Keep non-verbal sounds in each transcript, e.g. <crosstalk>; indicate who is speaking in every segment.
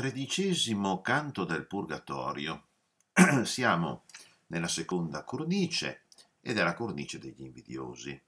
Speaker 1: tredicesimo canto del Purgatorio. <clears throat> Siamo nella seconda cornice ed è la cornice degli invidiosi.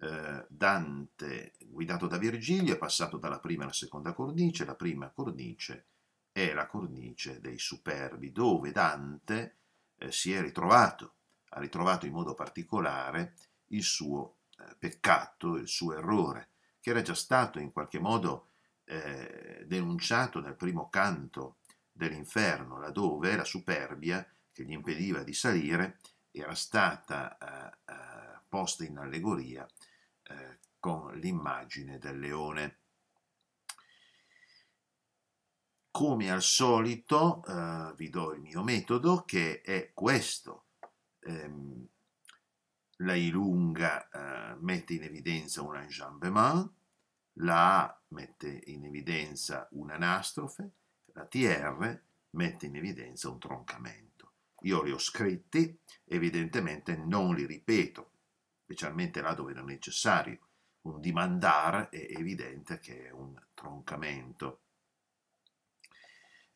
Speaker 1: Eh, Dante, guidato da Virgilio, è passato dalla prima alla seconda cornice. La prima cornice è la cornice dei superbi, dove Dante eh, si è ritrovato, ha ritrovato in modo particolare il suo eh, peccato, il suo errore, che era già stato in qualche modo eh, denunciato nel primo canto dell'inferno, laddove la superbia che gli impediva di salire era stata eh, eh, posta in allegoria eh, con l'immagine del leone. Come al solito eh, vi do il mio metodo che è questo. Ehm, la Ilunga eh, mette in evidenza un enjambement, la A mette in evidenza un'anastrofe, la TR mette in evidenza un troncamento. Io li ho scritti, evidentemente non li ripeto, specialmente là dove non è necessario. Un dimandar è evidente che è un troncamento.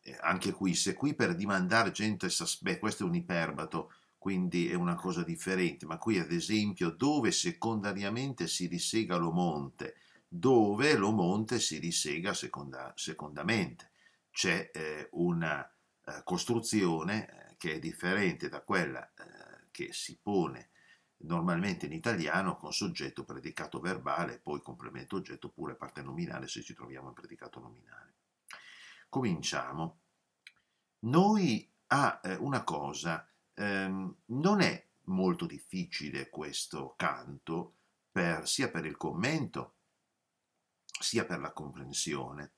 Speaker 1: Eh, anche qui, se qui per dimandare gente beh, questo è un iperbato, quindi è una cosa differente, ma qui ad esempio dove secondariamente si risega lo monte dove lo monte si risega seconda, secondamente. C'è eh, una eh, costruzione eh, che è differente da quella eh, che si pone normalmente in italiano con soggetto, predicato verbale, poi complemento oggetto oppure parte nominale se ci troviamo in predicato nominale. Cominciamo. Noi a ah, eh, una cosa, ehm, non è molto difficile questo canto per, sia per il commento sia per la comprensione.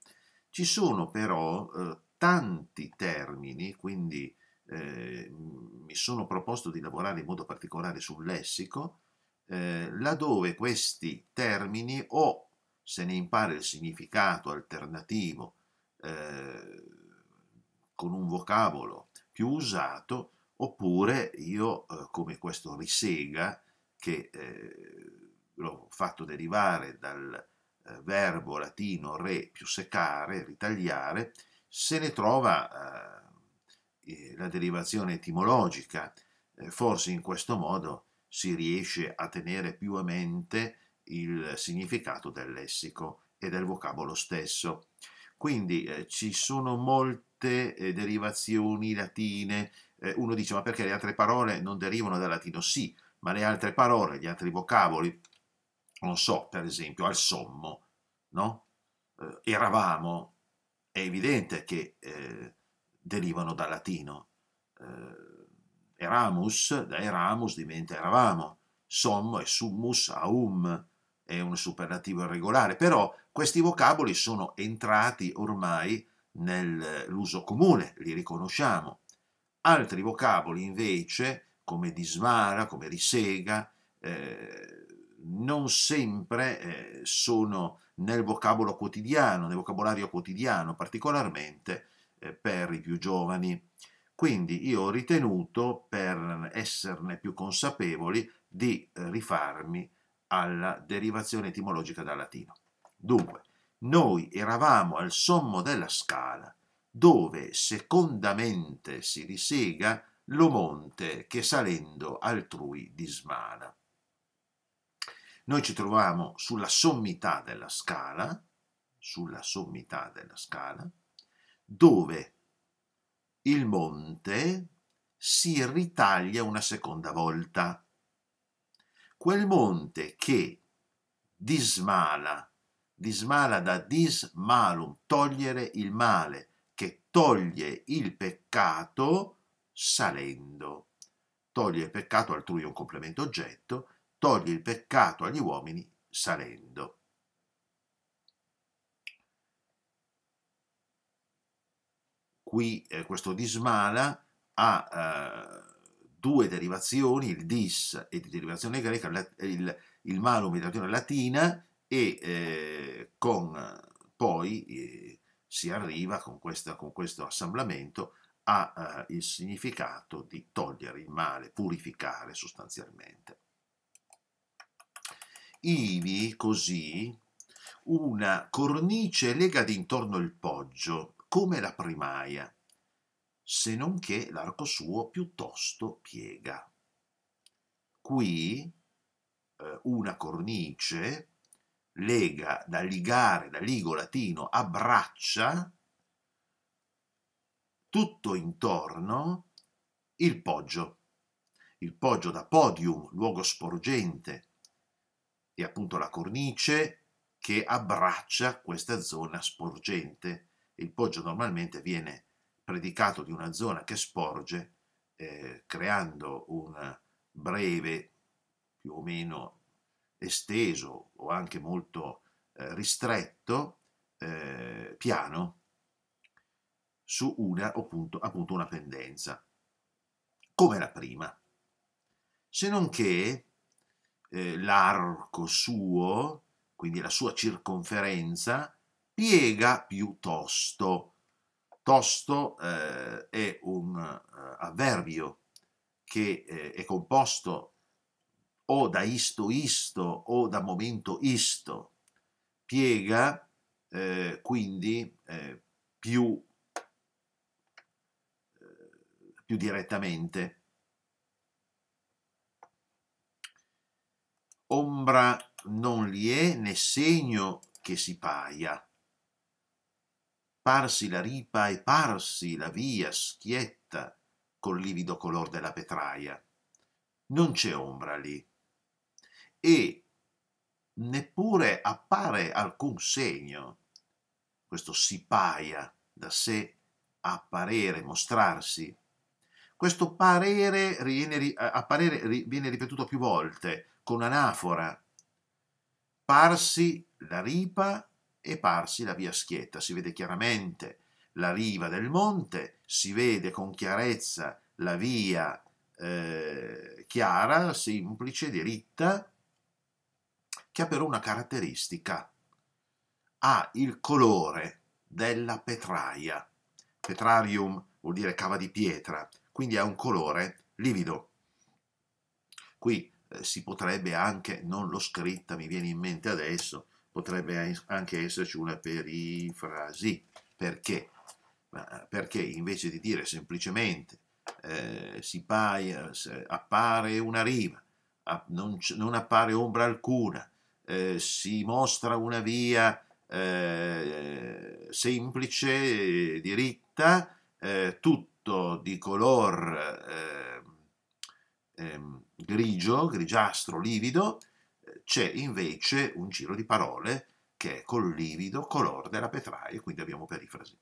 Speaker 1: Ci sono però eh, tanti termini, quindi eh, mi sono proposto di lavorare in modo particolare sul lessico, eh, laddove questi termini o se ne impara il significato alternativo eh, con un vocabolo più usato, oppure io, eh, come questo risega, che eh, l'ho fatto derivare dal eh, verbo latino re più secare, ritagliare, se ne trova eh, eh, la derivazione etimologica. Eh, forse in questo modo si riesce a tenere più a mente il significato del lessico e del vocabolo stesso. Quindi eh, ci sono molte eh, derivazioni latine. uno dice ma perché le altre parole non derivano dal latino? Sì, ma le altre parole, gli altri vocaboli non so, per esempio, al sommo, no? eh, eravamo, è evidente che eh, derivano dal latino. Eh, eramus, da eramus diventa eravamo, sommo e summus aum, è un superlativo irregolare, però questi vocaboli sono entrati ormai nell'uso comune, li riconosciamo. Altri vocaboli invece, come dismara, come risega, eh, non sempre eh, sono nel vocabolo quotidiano, nel vocabolario quotidiano, particolarmente eh, per i più giovani. Quindi io ho ritenuto, per esserne più consapevoli, di rifarmi alla derivazione etimologica dal latino. Dunque, noi eravamo al sommo della scala, dove secondamente si risega lo monte che salendo altrui dismana. Noi ci troviamo sulla sommità della scala, sulla sommità della scala, dove il monte si ritaglia una seconda volta. Quel monte che dismala, dismala da dismalum, togliere il male, che toglie il peccato salendo. Toglie il peccato altrui è un complemento oggetto toglie il peccato agli uomini salendo. Qui eh, questo dismala ha eh, due derivazioni, il dis e di derivazione greca, il, il malum di derivazione latina e eh, con, poi eh, si arriva con, questa, con, questo assemblamento a eh, il significato di togliere il male, purificare sostanzialmente ivi così una cornice lega d'intorno il poggio, come la primaia, se non che l'arco suo piuttosto piega. Qui eh, una cornice lega da ligare, da ligo latino, abbraccia tutto intorno il poggio. Il poggio da podium, luogo sporgente, è appunto la cornice che abbraccia questa zona sporgente. Il poggio normalmente viene predicato di una zona che sporge eh, creando un breve, più o meno esteso o anche molto eh, ristretto, eh, piano su una, appunto, appunto una pendenza, come la prima. Se non che eh, l'arco suo, quindi la sua circonferenza, piega piuttosto. tosto. eh, è un eh, avverbio che eh, è composto o da isto isto o da momento isto. Piega eh, quindi più, più direttamente ombra non li è né segno che si paia. Parsi la ripa e parsi la via schietta col livido color della petraia. Non c'è ombra lì. E neppure appare alcun segno. Questo si paia da sé apparere, mostrarsi. Questo parere viene, apparere viene ripetuto più volte con anafora, parsi la ripa e parsi la via schietta. Si vede chiaramente la riva del monte, si vede con chiarezza la via eh, chiara, semplice, diritta, che ha però una caratteristica. Ha il colore della petraia. Petrarium vuol dire cava di pietra, quindi ha un colore livido. Qui eh, si potrebbe anche, non l'ho scritta, mi viene in mente adesso, potrebbe anche esserci una perifrasi. Perché? Perché invece di dire semplicemente eh, si paia, appare una riva, non, non, appare ombra alcuna, eh, si mostra una via eh, semplice, diritta, eh, tutto di color eh, ehm, grigio, grigiastro, livido, eh, c'è invece un giro di parole che è col livido color della petraia, quindi abbiamo perifrasi.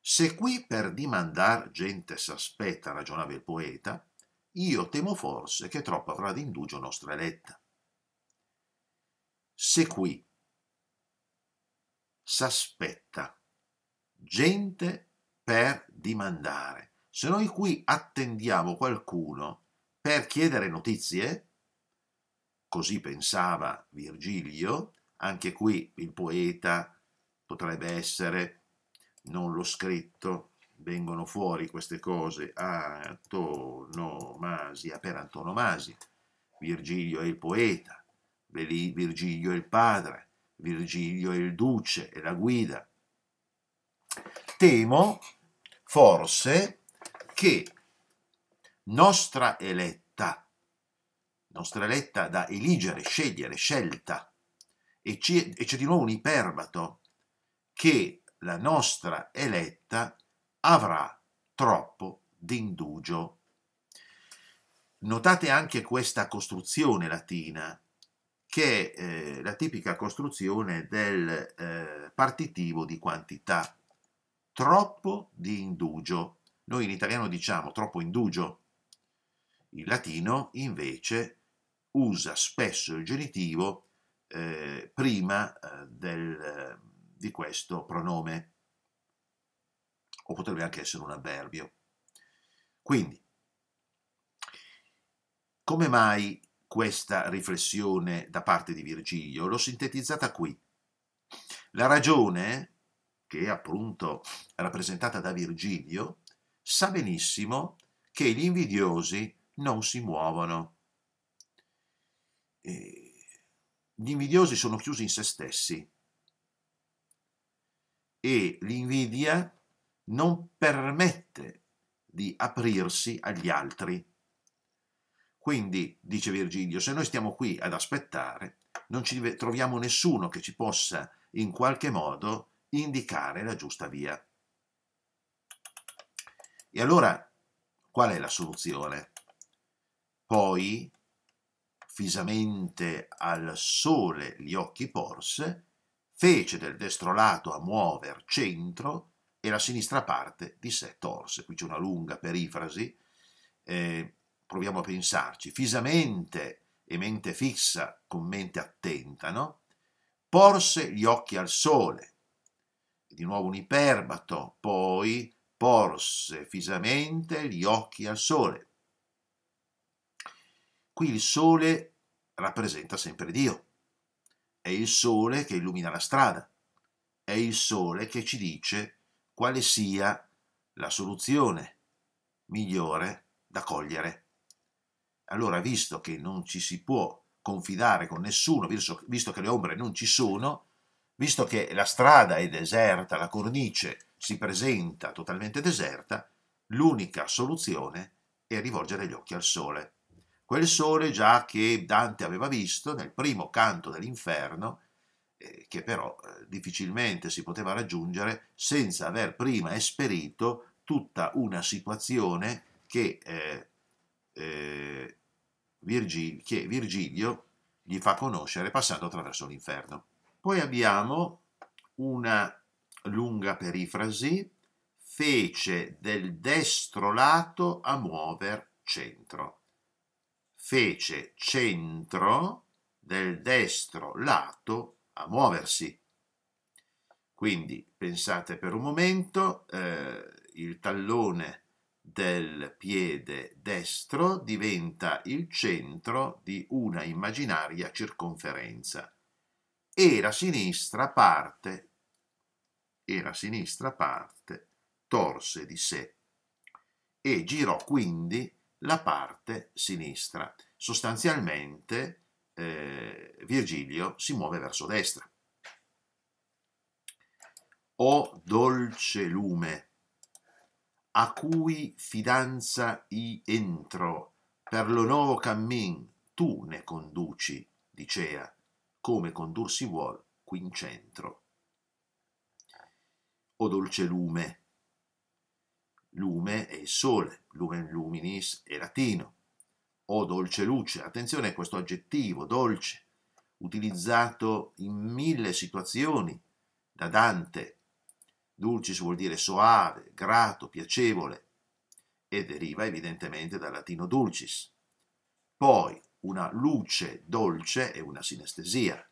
Speaker 1: Se qui per dimandar gente s'aspetta, ragionava il poeta, io temo forse che troppo avrà d'indugio nostra eletta. Se qui s'aspetta gente per dimandare, se noi qui attendiamo qualcuno per chiedere notizie, così pensava Virgilio, anche qui il poeta potrebbe essere, non l'ho scritto, vengono fuori queste cose antonomasia per antonomasia. Virgilio è il poeta, Virgilio è il padre, Virgilio è il duce, è la guida. Temo, forse, che nostra eletta, nostra eletta da eligere, scegliere, scelta, e c'è di nuovo un iperbato che la nostra eletta avrà troppo d'indugio. Notate anche questa costruzione latina, che è eh, la tipica costruzione del eh, partitivo di quantità. Troppo di indugio. Noi in italiano diciamo troppo indugio. Il latino invece usa spesso il genitivo eh, prima eh, del, eh, di questo pronome, o potrebbe anche essere un avverbio. Quindi, come mai questa riflessione da parte di Virgilio? L'ho sintetizzata qui. La ragione, che è appunto rappresentata da Virgilio, sa benissimo che gli invidiosi non si muovono. E gli invidiosi sono chiusi in se stessi e l'invidia non permette di aprirsi agli altri. Quindi, dice Virgilio, se noi stiamo qui ad aspettare, non ci troviamo nessuno che ci possa in qualche modo indicare la giusta via. E allora qual è la soluzione? Poi, fisamente al sole gli occhi porse, fece del destro lato a muover centro e la sinistra parte di sé torse. Qui c'è una lunga perifrasi, eh, proviamo a pensarci. Fisamente e mente fissa con mente attenta, no? Porse gli occhi al sole, di nuovo un iperbato, poi porse fisamente gli occhi al sole. Qui il sole rappresenta sempre Dio. È il sole che illumina la strada, è il sole che ci dice quale sia la soluzione migliore da cogliere. Allora, visto che non ci si può confidare con nessuno, visto, visto che le ombre non ci sono, visto che la strada è deserta, la cornice è si presenta totalmente deserta, l'unica soluzione è rivolgere gli occhi al sole. Quel sole già che Dante aveva visto nel primo canto dell'inferno, eh, che però eh, difficilmente si poteva raggiungere senza aver prima esperito tutta una situazione che, eh, eh Virgil che Virgilio gli fa conoscere passando attraverso l'inferno. Poi abbiamo una lunga perifrasi, fece del destro lato a muover centro. Fece centro del destro lato a muoversi. Quindi pensate per un momento, eh, il tallone del piede destro diventa il centro di una immaginaria circonferenza e la sinistra parte e la sinistra parte torse di sé e girò quindi la parte sinistra. Sostanzialmente eh, Virgilio si muove verso destra. O dolce lume, a cui fidanza i entro, per lo nuovo cammin tu ne conduci, dicea, come condur si vuol qui in centro o dolce lume. Lume è il sole, lumen luminis è latino, o dolce luce. Attenzione a questo aggettivo, dolce, utilizzato in mille situazioni da Dante. Dulcis vuol dire soave, grato, piacevole e deriva evidentemente dal latino dulcis. Poi una luce dolce è una sinestesia.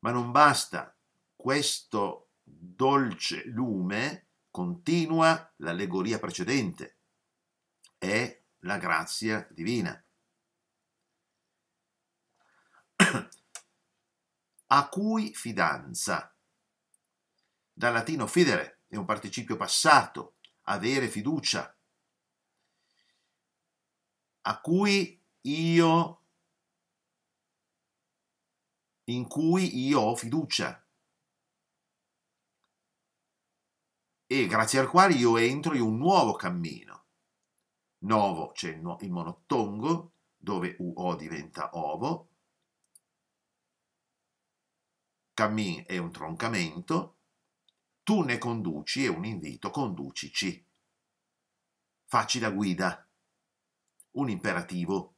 Speaker 1: Ma non basta, questo dolce lume continua l'allegoria precedente, è la grazia divina. <clears throat> a cui fidanza. Dal latino fidere è un participio passato, avere fiducia, a cui io in cui io ho fiducia. e grazie al quale io entro in un nuovo cammino. Novo c'è cioè il, no, il monottongo, dove UO diventa ovo, cammin è un troncamento, tu ne conduci è un invito, conducici. Facci da guida, un imperativo.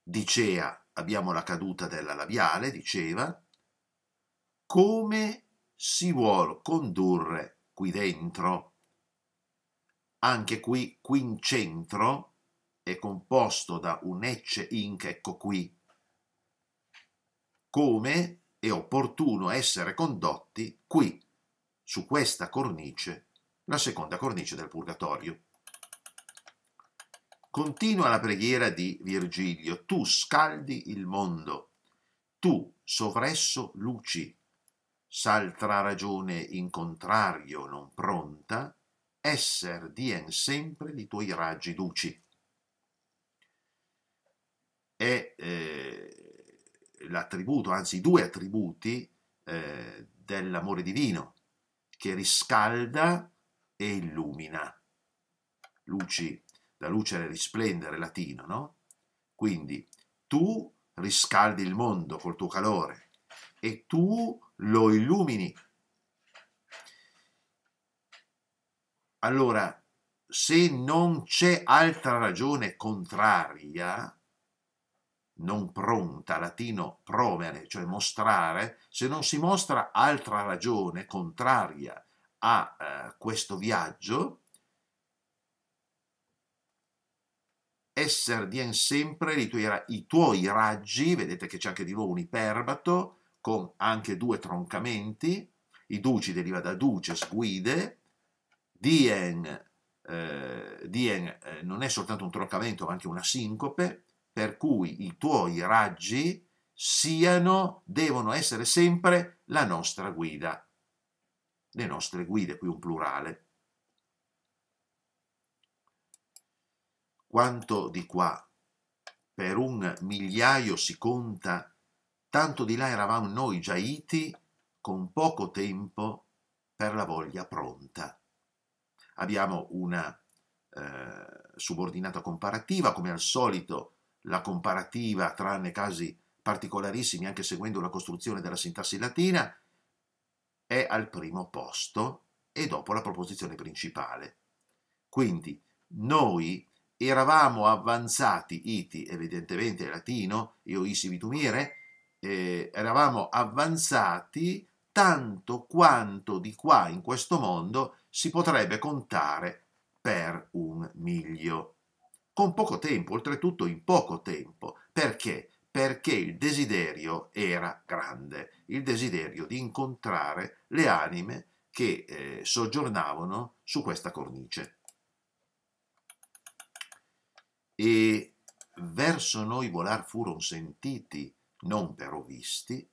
Speaker 1: Dicea, abbiamo la caduta della labiale, diceva, come si vuol condurre qui dentro. Anche qui quincentro è composto da un ecce inc, ecco qui, come è opportuno essere condotti qui, su questa cornice, la seconda cornice del Purgatorio. Continua la preghiera di Virgilio, tu scaldi il mondo, tu sovresso luci, s'altra ragione in contrario non pronta, esser dien sempre di tuoi raggi duci. È eh, l'attributo, anzi i due attributi eh, dell'amore divino, che riscalda e illumina. Luci, la luce risplendere latino, no? Quindi tu riscaldi il mondo col tuo calore e tu lo illumini. Allora, se non c'è altra ragione contraria, non pronta, latino provere, cioè mostrare, se non si mostra altra ragione contraria a eh, questo viaggio, esser dien sempre i tuoi, i tuoi raggi, vedete che c'è anche di nuovo un iperbato, con anche due troncamenti, i duci deriva da duces, guide, dien, eh, dien eh, non è soltanto un troncamento ma anche una sincope, per cui i tuoi raggi siano, devono essere sempre la nostra guida. Le nostre guide, qui un plurale. Quanto di qua per un migliaio si conta tanto di là eravamo noi giaiti con poco tempo per la voglia pronta. Abbiamo una eh, subordinata comparativa, come al solito la comparativa, tranne casi particolarissimi, anche seguendo la costruzione della sintassi latina, è al primo posto e dopo la proposizione principale. Quindi noi eravamo avanzati, iti evidentemente latino, io isi vitumire, eh, eravamo avanzati tanto quanto di qua in questo mondo si potrebbe contare per un miglio. Con poco tempo, oltretutto in poco tempo. Perché? Perché il desiderio era grande, il desiderio di incontrare le anime che eh, soggiornavano su questa cornice. E verso noi volar furono sentiti non però visti,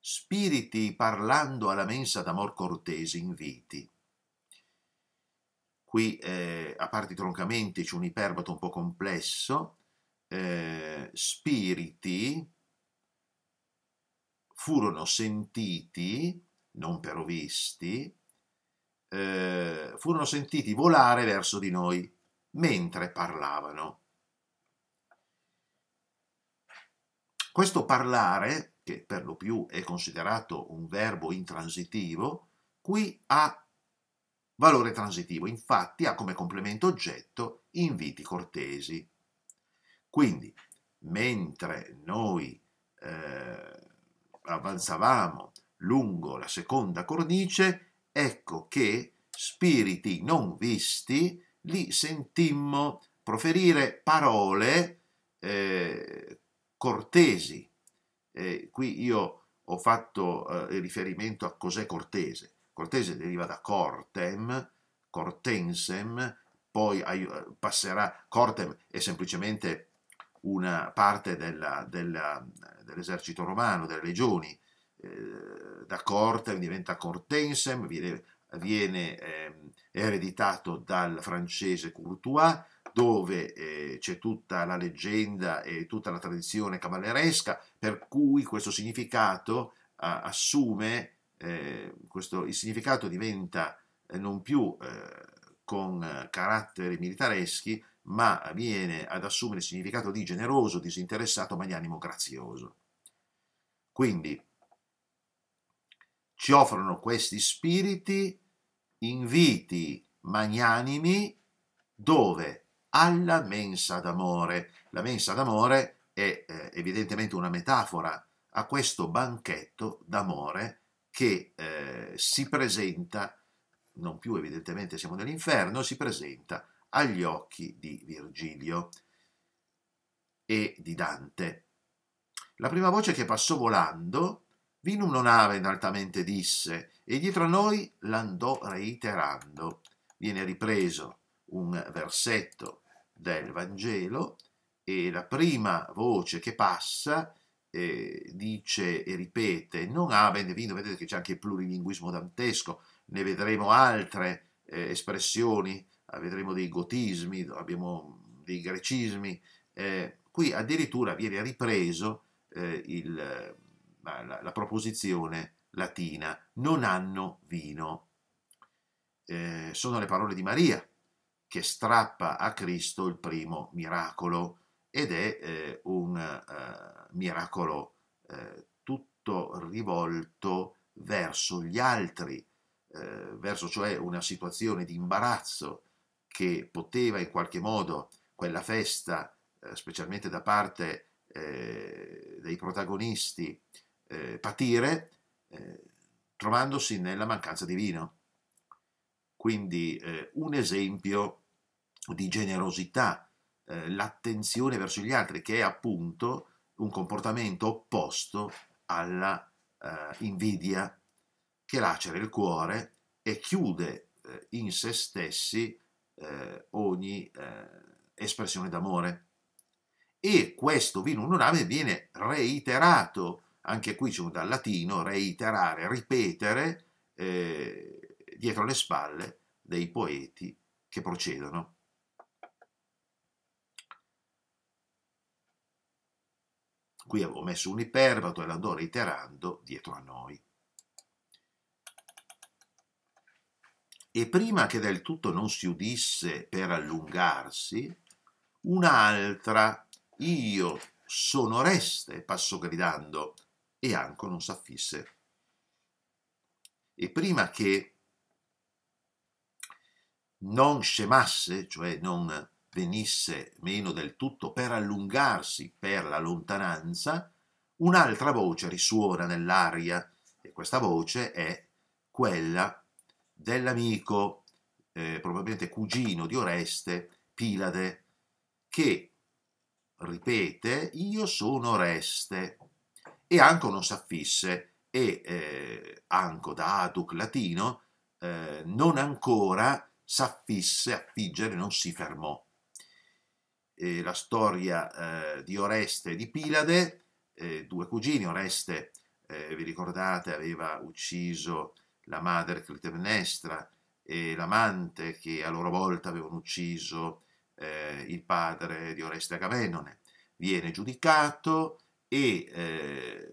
Speaker 1: spiriti parlando alla mensa d'amor cortesi inviti. Qui, eh, a parte i troncamenti, c'è un iperbato un po' complesso, eh, spiriti furono sentiti, non però visti, eh, furono sentiti volare verso di noi mentre parlavano. Questo parlare, che per lo più è considerato un verbo intransitivo, qui ha valore transitivo, infatti ha come complemento oggetto inviti cortesi. Quindi, mentre noi eh, avanzavamo lungo la seconda cornice, ecco che spiriti non visti li sentimmo proferire parole eh, cortesi. Eh, qui io ho fatto eh, riferimento a cos'è cortese. Cortese deriva da cortem, cortensem, poi passerà, cortem è semplicemente una parte dell'esercito romano, delle legioni, eh, da cortem diventa cortensem, viene, viene ehm, ereditato dal francese Courtois, dove eh, c'è tutta la leggenda e tutta la tradizione cavalleresca, per cui questo significato ah, assume, eh, questo, il significato diventa eh, non più eh, con caratteri militareschi, ma viene ad assumere il significato di generoso, disinteressato, magnanimo, grazioso. Quindi ci offrono questi spiriti inviti magnanimi dove alla mensa d'amore. La mensa d'amore è eh, evidentemente una metafora a questo banchetto d'amore che eh, si presenta, non più evidentemente siamo nell'inferno, si presenta agli occhi di Virgilio e di Dante. La prima voce che passò volando, vino una nave altamente disse, e dietro a noi l'andò reiterando. Viene ripreso un versetto del Vangelo e la prima voce che passa eh, dice e ripete non ha ah, benvenuto, vedete che c'è anche il plurilinguismo dantesco, ne vedremo altre eh, espressioni, eh, vedremo dei gotismi, abbiamo dei grecismi, eh, qui addirittura viene ripreso eh, il, la, la, proposizione latina non hanno vino. Eh, sono le parole di Maria che strappa a Cristo il primo miracolo ed è eh, un eh, miracolo eh, tutto rivolto verso gli altri, eh, verso cioè una situazione di imbarazzo che poteva in qualche modo quella festa, eh, specialmente da parte dei protagonisti, patire, trovandosi nella mancanza di vino. Quindi eh, un esempio di generosità, eh, l'attenzione verso gli altri, che è appunto un comportamento opposto alla eh, invidia che lacera il cuore e chiude eh, in se stessi eh, ogni eh, espressione d'amore. E questo vino unurame viene reiterato, anche qui diciamo, dal latino, reiterare, ripetere, eh, dietro le spalle dei poeti che procedono. Qui avevo messo un iperbato e lo reiterando dietro a noi. E prima che del tutto non si udisse per allungarsi, un'altra, io sono Oreste, passò gridando, e Anco non s'affisse. E prima che non scemasse, cioè non venisse meno del tutto per allungarsi per la lontananza, un'altra voce risuona nell'aria e questa voce è quella dell'amico, eh, probabilmente cugino di Oreste, Pilade, che ripete io sono Oreste e Anco non s'affisse e eh, Anco da aduc latino eh, non ancora s'affisse, a figgere non si fermò. E la storia eh, di Oreste e di Pilade, eh, due cugini, Oreste, eh, vi ricordate, aveva ucciso la madre Clitemnestra e l'amante che a loro volta avevano ucciso eh, il padre di Oreste Agamennone. Viene giudicato e eh,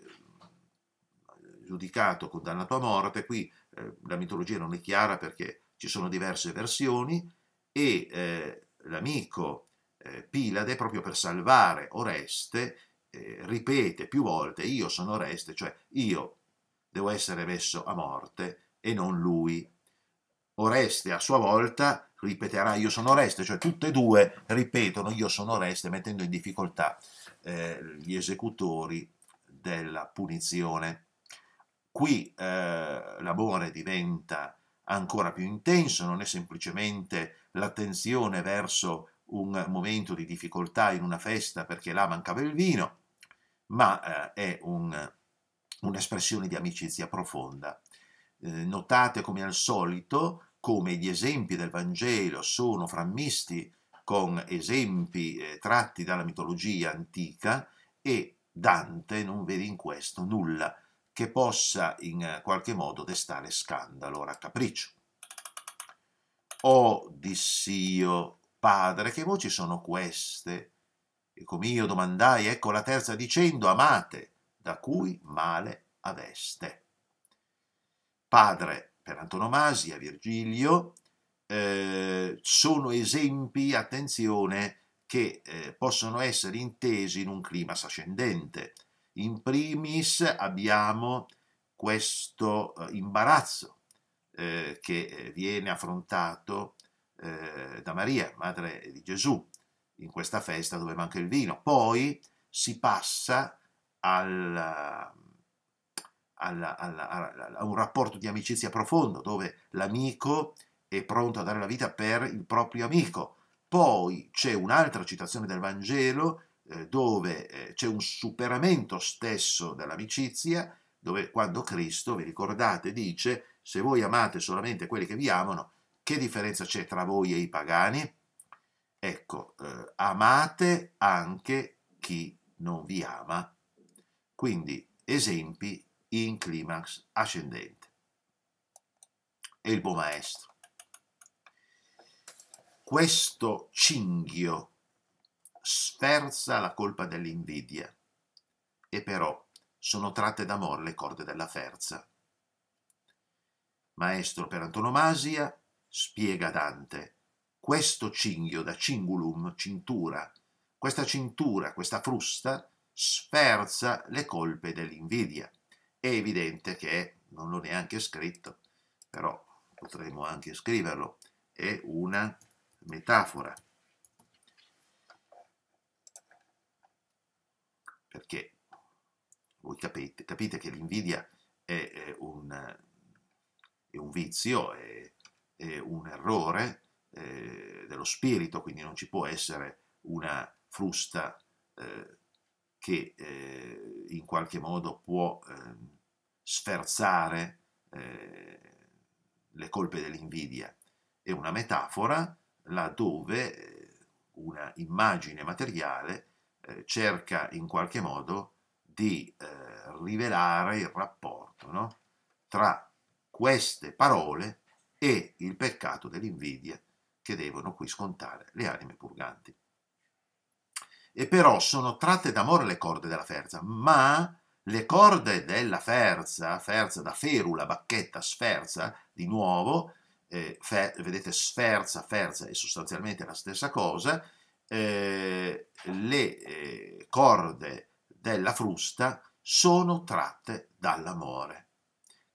Speaker 1: giudicato, condannato a morte, qui eh, la mitologia non è chiara perché ci sono diverse versioni e eh, l'amico eh, Pilade, proprio per salvare Oreste, eh, ripete più volte io sono Oreste, cioè io devo essere messo a morte e non lui. Oreste a sua volta ripeterà io sono Oreste, cioè tutte e due ripetono io sono Oreste mettendo in difficoltà eh, gli esecutori della punizione. Qui eh, l'amore diventa ancora più intenso, non è semplicemente l'attenzione verso un momento di difficoltà in una festa perché là mancava il vino, ma eh, è un, un'espressione di amicizia profonda. Eh, notate come al solito come gli esempi del Vangelo sono frammisti con esempi eh, tratti dalla mitologia antica e Dante non vede in questo nulla che possa in eh, qualche modo destare scandalo o raccapriccio. O oh, dissi padre, che voci sono queste? E come io domandai, ecco la terza dicendo, amate, da cui male aveste. Padre, per antonomasia, Virgilio, eh, sono esempi, attenzione, che eh, possono essere intesi in un clima ascendente, in primis abbiamo questo eh, imbarazzo eh, che eh, viene affrontato eh, da Maria, madre di Gesù, in questa festa dove manca il vino. Poi si passa alla, alla, alla, a un rapporto di amicizia profondo dove l'amico è pronto a dare la vita per il proprio amico. Poi c'è un'altra citazione del Vangelo eh, dove eh, c'è un superamento stesso dell'amicizia, dove quando Cristo, vi ricordate, dice se voi amate solamente quelli che vi amano, che differenza c'è tra voi e i pagani? Ecco, eh, amate anche chi non vi ama. Quindi esempi in climax ascendente. E il buon maestro. Questo cinghio sferza la colpa dell'invidia. E però sono tratte d'amor le corde della ferza. Maestro per antonomasia, spiega Dante, questo cinghio da cingulum, cintura, questa cintura, questa frusta, sferza le colpe dell'invidia. È evidente che, non l'ho neanche scritto, però potremmo anche scriverlo, è una metafora. perché voi capite, capite che l'invidia è, è, un, è, un, vizio, è, è un errore eh, dello spirito, quindi non ci può essere una frusta eh, che eh, in qualche modo può ehm, sferzare eh, le colpe dell'invidia. È una metafora laddove eh, una immagine materiale eh, cerca in qualche modo di eh, rivelare il rapporto no? tra queste parole e il peccato dell'invidia che devono qui scontare le anime purganti. E però sono tratte d'amore le corde della ferza, ma le corde della ferza, ferza da ferula, bacchetta, sferza, di nuovo, eh, fe, vedete sferza, ferza è sostanzialmente la stessa cosa, eh, le eh, corde della frusta sono tratte dall'amore,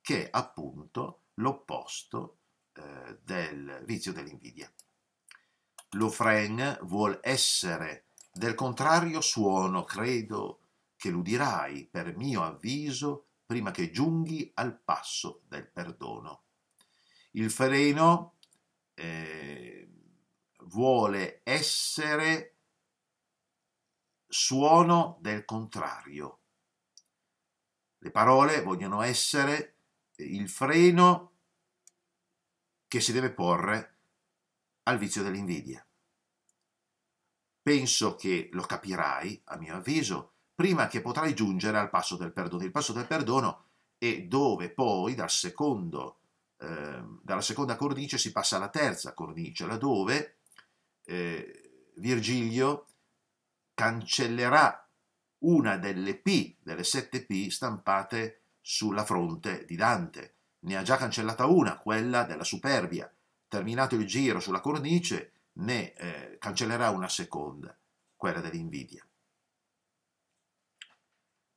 Speaker 1: che è appunto l'opposto eh, del vizio dell'invidia. L'Ofren vuol essere del contrario suono, credo che l'udirai per mio avviso prima che giunghi al passo del perdono. Il freno eh, vuole essere suono del contrario. Le parole vogliono essere il freno che si deve porre al vizio dell'invidia. Penso che lo capirai, a mio avviso, prima che potrai giungere al passo del perdono. Il passo del perdono è dove poi dal secondo, eh, dalla seconda cornice si passa alla terza cornice, laddove eh, Virgilio cancellerà una delle P, delle sette P stampate sulla fronte di Dante. Ne ha già cancellata una, quella della superbia. Terminato il giro sulla cornice, ne eh, cancellerà una seconda, quella dell'invidia.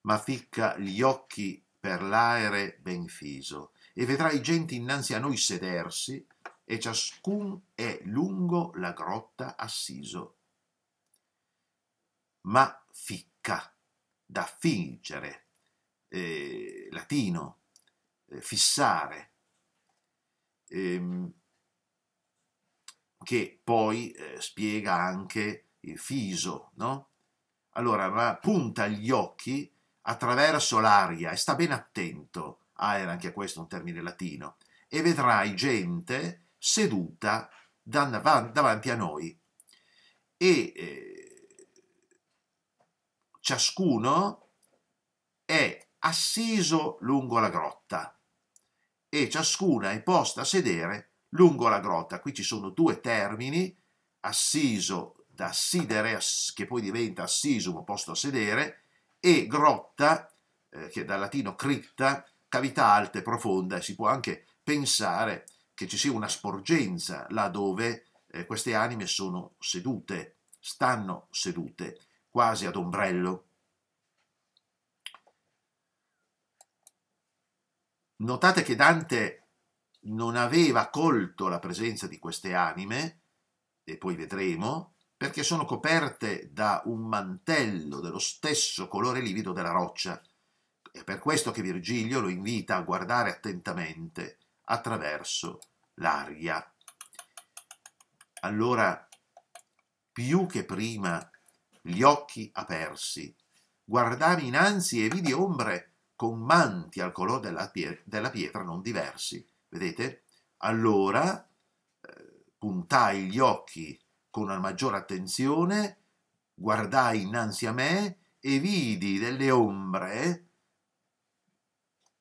Speaker 1: Ma ficca gli occhi per l'aere ben fiso e vedrai genti innanzi a noi sedersi e ciascun è lungo la grotta assiso. Ma ficca, da fingere, eh, latino, eh, fissare, ehm, che poi eh, spiega anche il fiso, no? Allora, ma punta gli occhi attraverso l'aria e sta ben attento, ah, era anche questo un termine latino, e vedrai gente seduta davanti a noi e eh, ciascuno è assiso lungo la grotta e ciascuna è posta a sedere lungo la grotta. Qui ci sono due termini, assiso da assidere, che poi diventa assisum, posto a sedere, e grotta, eh, che dal latino cripta, cavità alta e profonda, si può anche pensare che ci sia una sporgenza là dove eh, queste anime sono sedute, stanno sedute, quasi ad ombrello. Notate che Dante non aveva colto la presenza di queste anime, e poi vedremo, perché sono coperte da un mantello dello stesso colore livido della roccia. È per questo che Virgilio lo invita a guardare attentamente attraverso l'aria. Allora, più che prima, gli occhi apersi, guardavi innanzi e vidi ombre con manti al colore della, della pietra non diversi. Vedete? Allora eh, puntai gli occhi con la maggiore attenzione, guardai innanzi a me e vidi delle ombre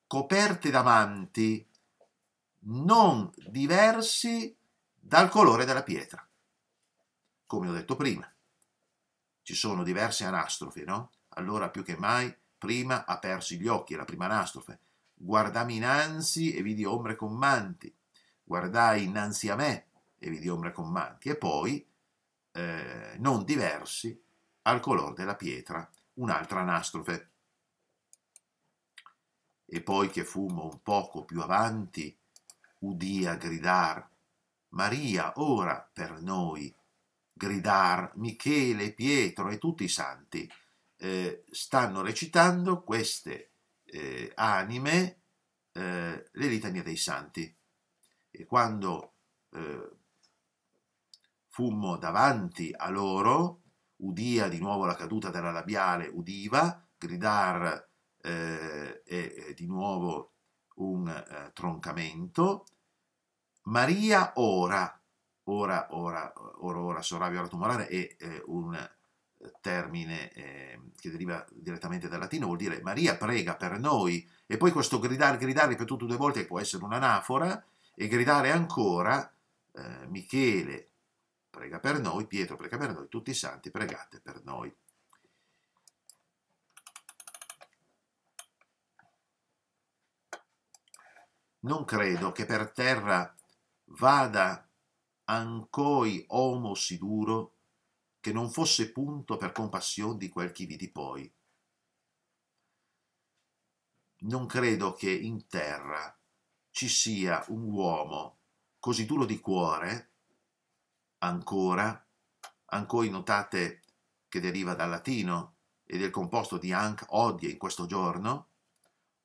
Speaker 1: coperte da manti non diversi dal colore della pietra. Come ho detto prima, ci sono diverse anastrofe, no? Allora più che mai, prima apersi gli occhi, la prima anastrofe. Guardami innanzi e vidi ombre con manti. Guardai innanzi a me e vidi ombre con manti. E poi, eh, non diversi, al colore della pietra, un'altra anastrofe. E poi che fumo un poco più avanti, udia gridar, Maria ora per noi, gridar Michele, Pietro e tutti i santi, eh, stanno recitando queste eh, anime, eh, le litanie dei santi. E quando eh, fummo davanti a loro, udia di nuovo la caduta della labiale, udiva, gridar eh, e di nuovo un eh, troncamento, Maria Ora, ora, ora, ora, ora, soravia ora tumorale è eh, un termine eh, che deriva direttamente dal latino, vuol dire Maria prega per noi, e poi questo gridare, gridare ripetuto due volte può essere un'anafora, e gridare ancora eh, Michele prega per noi, Pietro prega per noi, tutti i santi pregate per noi. Non credo che per terra vada ancoi homo siduro che non fosse punto per compassione di quel chi vidi poi. Non credo che in terra ci sia un uomo così duro di cuore, ancora, ancora notate che deriva dal latino e del composto di anc odie in questo giorno,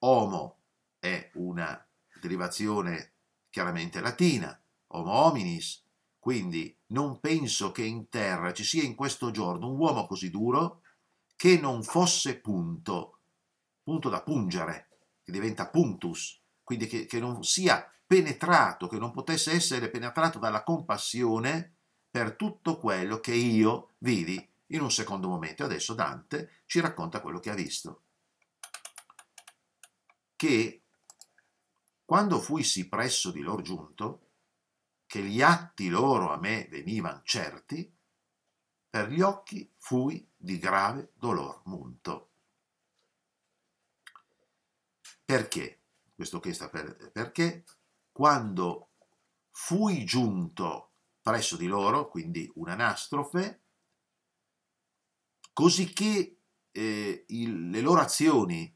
Speaker 1: homo è una derivazione chiaramente latina, homo hominis, quindi non penso che in terra ci sia in questo giorno un uomo così duro che non fosse punto, punto da pungere, che diventa puntus, quindi che, che non sia penetrato, che non potesse essere penetrato dalla compassione per tutto quello che io vidi in un secondo momento. Adesso Dante ci racconta quello che ha visto, che quando fui sì presso di lor giunto, che gli atti loro a me venivan certi, per gli occhi fui di grave dolor munto. Perché? Questo che sta per perché quando fui giunto presso di loro, quindi un'anastrofe, cosicché eh, il, le loro azioni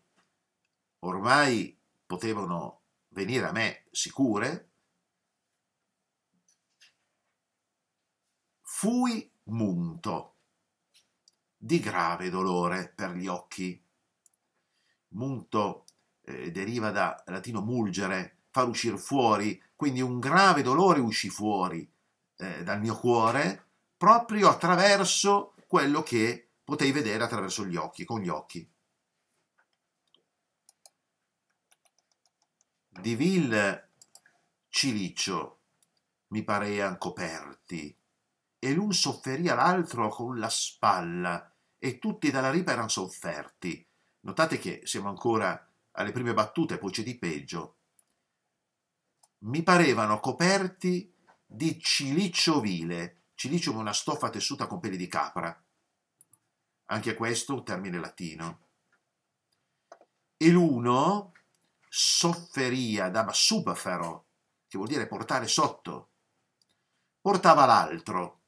Speaker 1: ormai potevano venire a me sicure, fui munto di grave dolore per gli occhi. Munto eh, deriva da latino mulgere, far uscire fuori, quindi un grave dolore uscì fuori eh, dal mio cuore proprio attraverso quello che potei vedere attraverso gli occhi, con gli occhi. di Vil cilicio mi parean coperti, e l'un sofferia l'altro con la spalla, e tutti dalla ripa erano sofferti. Notate che siamo ancora alle prime battute, poi c'è di peggio. Mi parevano coperti di cilicio vile, cilicio è una stoffa tessuta con peli di capra, anche questo un termine latino. E l'uno sofferia, da superfero, che vuol dire portare sotto, portava l'altro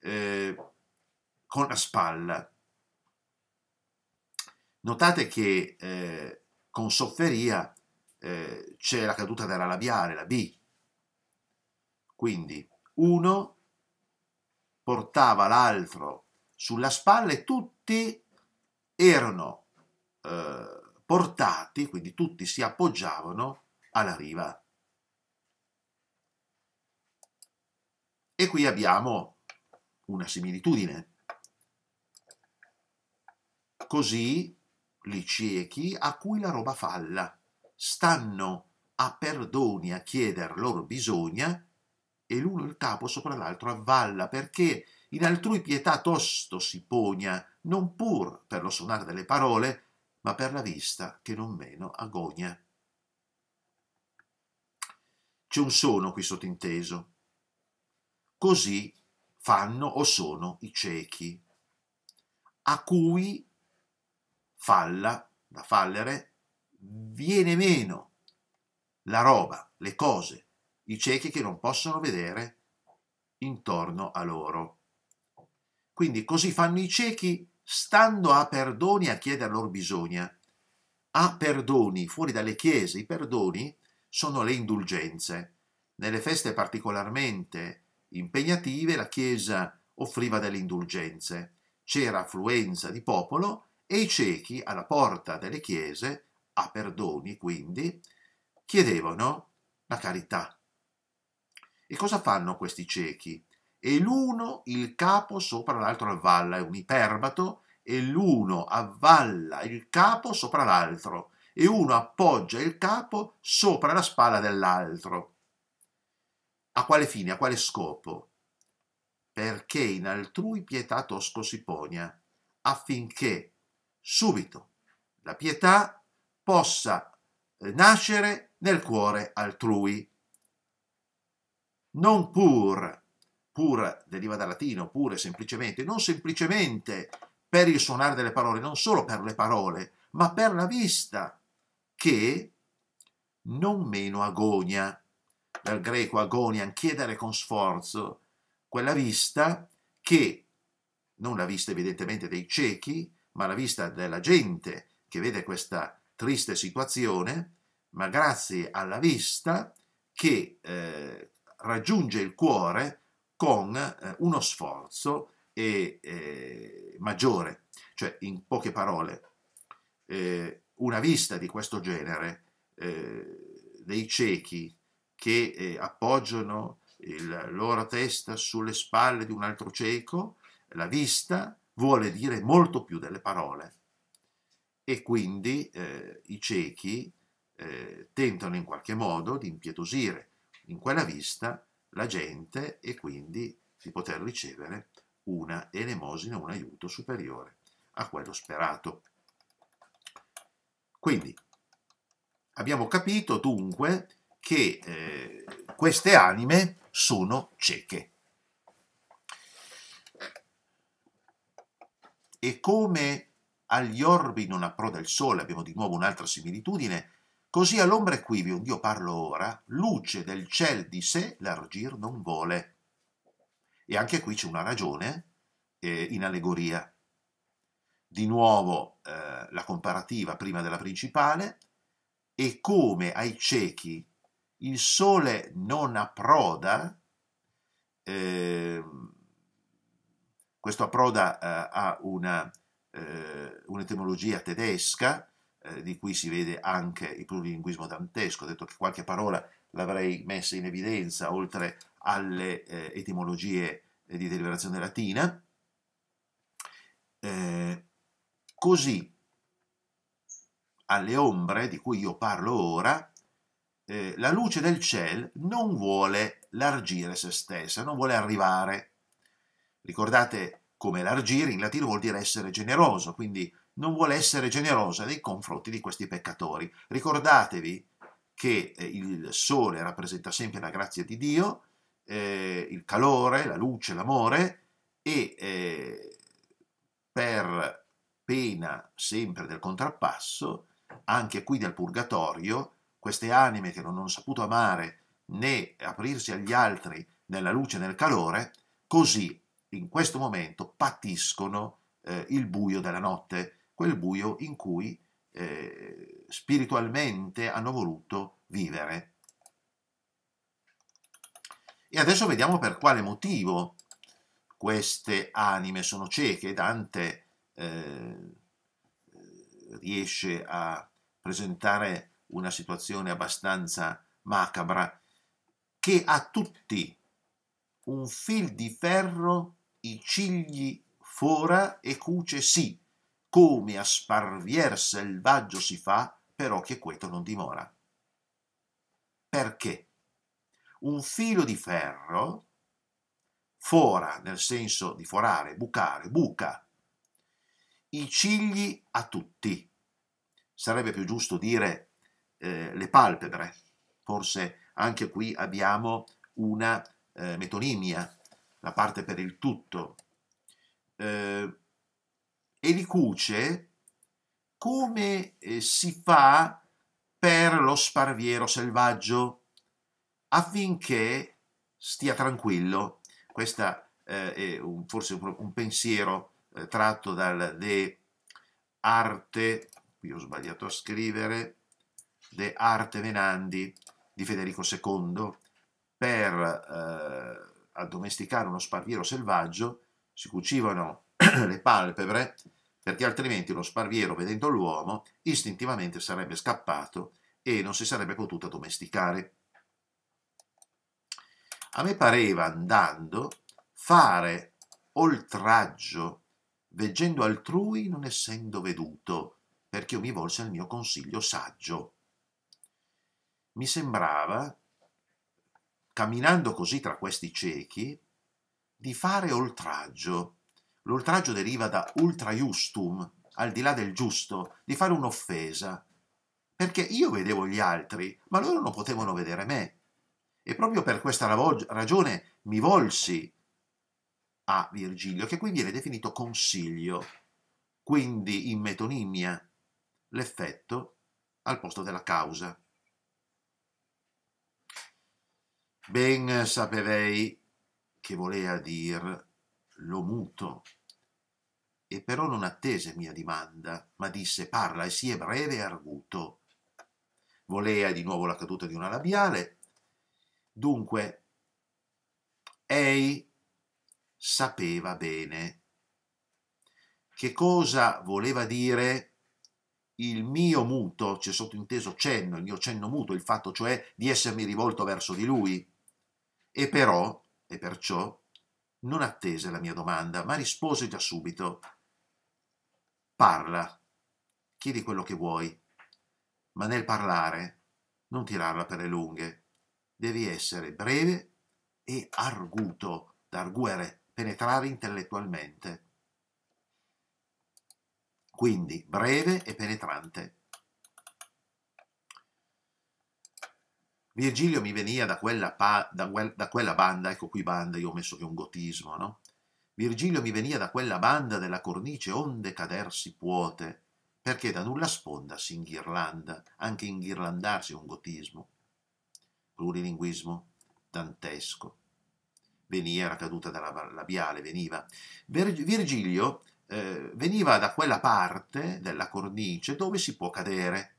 Speaker 1: eh, con la spalla. Notate che eh, con sofferia eh, c'è la caduta della labiale, la B. Quindi uno portava l'altro sulla spalla e tutti erano eh, portati, quindi tutti si appoggiavano alla riva. E qui abbiamo una similitudine. Così li ciechi a cui la roba falla stanno a perdoni a chieder loro bisogna e l'uno il capo sopra l'altro avvalla perché in altrui pietà tosto si pogna non pur per lo suonare delle parole ma per la vista che non meno agogna. C'è un sono qui sottinteso. Così fanno o sono i ciechi, a cui falla, da fallere, viene meno la roba, le cose, i ciechi che non possono vedere intorno a loro. Quindi così fanno i ciechi stando a perdoni a chiedere loro bisogna. A perdoni, fuori dalle chiese, i perdoni sono le indulgenze. Nelle feste particolarmente impegnative la Chiesa offriva delle indulgenze. C'era affluenza di popolo e i ciechi alla porta delle chiese, a perdoni quindi, chiedevano la carità. E cosa fanno questi ciechi? e l'uno il capo sopra l'altro avvalla, è un iperbato, e l'uno avvalla il capo sopra l'altro, e uno appoggia il capo sopra la spalla dell'altro. A quale fine, a quale scopo? Perché in altrui pietà tosco si pogna, affinché subito la pietà possa eh, nascere nel cuore altrui. Non pur pur deriva dal latino, pure semplicemente, non semplicemente per il suonare delle parole, non solo per le parole, ma per la vista, che non meno agonia, dal greco agonia, chiedere con sforzo, quella vista che, non la vista evidentemente dei ciechi, ma la vista della gente che vede questa triste situazione, ma grazie alla vista che eh, raggiunge il cuore con eh, uno sforzo e, eh, maggiore. Cioè, in poche parole, eh, una vista di questo genere eh, dei ciechi che eh, appoggiano la loro testa sulle spalle di un altro cieco, la vista vuole dire molto più delle parole. E quindi eh, i ciechi tentano in qualche modo di impietosire in quella vista la gente e quindi di poter ricevere una elemosina, un aiuto superiore a quello sperato. Quindi abbiamo capito dunque che eh, queste anime sono cieche. E come agli orbi non approda il sole, abbiamo di nuovo un'altra similitudine, Così all'ombra quivi, un Dio parlo ora, luce del ciel di sé l'argir non vole. E anche qui c'è una ragione eh, in allegoria. Di nuovo eh, la comparativa prima della principale, e come ai ciechi il sole non approda, eh, questo approda eh, ha una, eh, un'etimologia tedesca, eh, di cui si vede anche il plurilinguismo dantesco. Ho detto che qualche parola l'avrei messa in evidenza oltre alle eh, etimologie eh, di deliberazione latina. Eh, così, alle ombre di cui io parlo ora, eh, la luce del ciel non vuole largire se stessa, non vuole arrivare. Ricordate come largire in latino vuol dire essere generoso, quindi non vuole essere generosa nei confronti di questi peccatori. Ricordatevi che eh, il sole rappresenta sempre la grazia di Dio, eh, il calore, la luce, l'amore e eh, per pena sempre del contrappasso, anche qui del purgatorio, queste anime che non hanno saputo amare né aprirsi agli altri nella luce e nel calore, così in questo momento patiscono eh, il buio della notte quel buio in cui eh, spiritualmente hanno voluto vivere. E adesso vediamo per quale motivo queste anime sono cieche. Dante eh, riesce a presentare una situazione abbastanza macabra che a tutti un fil di ferro i cigli fora e cuce sì come a sparvier selvaggio si fa, però che queto non dimora. Perché? Un filo di ferro fora, nel senso di forare, bucare, buca, i cigli a tutti. Sarebbe più giusto dire eh, le palpebre, forse anche qui abbiamo una eh, metonimia, la parte per il tutto. Eh, e li cuce come eh, si fa per lo sparviero selvaggio affinché stia tranquillo. Questo eh, è un, forse un, un pensiero eh, tratto dal De Arte, qui ho sbagliato a scrivere, De Arte Venandi di Federico II, per eh, addomesticare uno sparviero selvaggio si cucivano <clears throat> le palpebre perché altrimenti lo sparviero, vedendo l'uomo, istintivamente sarebbe scappato e non si sarebbe potuto domesticare. A me pareva, andando, fare oltraggio, veggendo altrui non essendo veduto, perché io mi volse al mio consiglio saggio. Mi sembrava, camminando così tra questi ciechi, di fare oltraggio, L'oltraggio deriva da ultra justum, al di là del giusto, di fare un'offesa. Perché io vedevo gli altri, ma loro non potevano vedere me. E proprio per questa ragione mi volsi a Virgilio, che qui viene definito consiglio, quindi in metonimia, l'effetto al posto della causa. Ben sapevei che volea dir lo muto. E però non attese mia dimanda, ma disse parla e sia breve e arguto. Volea di nuovo la caduta di una labiale. Dunque, ei sapeva bene che cosa voleva dire il mio muto, c'è sottinteso cenno, il mio cenno muto, il fatto cioè di essermi rivolto verso di lui. E però, e perciò, non attese la mia domanda, ma rispose già subito. Parla, chiedi quello che vuoi, ma nel parlare non tirarla per le lunghe. Devi essere breve e arguto, da penetrare intellettualmente. Quindi breve e penetrante. Virgilio mi veniva da quella, pa, da, da quella, banda, ecco qui banda, io ho messo che un gotismo, no? Virgilio mi veniva da quella banda della cornice onde cader si puote, perché da nulla sponda si inghirlanda, anche inghirlandarsi è un gotismo. Plurilinguismo dantesco. Venia era caduta dalla labiale, veniva. Virgilio eh, veniva da quella parte della cornice dove si può cadere.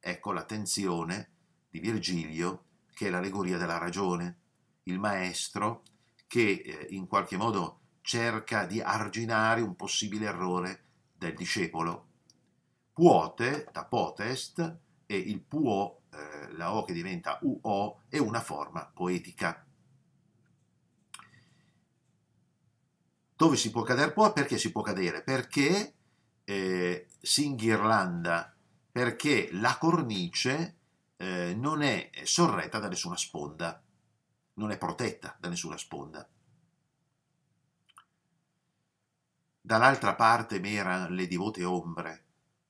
Speaker 1: Ecco l'attenzione di Virgilio, che è l'allegoria della ragione, il maestro che eh, in qualche modo cerca di arginare un possibile errore del discepolo. Puote, da potest, e il puo, eh, la O che diventa UO, è una forma poetica. Dove si può cadere può? Perché si può cadere? Perché eh, si inghirlanda, perché la cornice eh, non è sorretta da nessuna sponda, non è protetta da nessuna sponda. Dall'altra parte m'eran le divote ombre,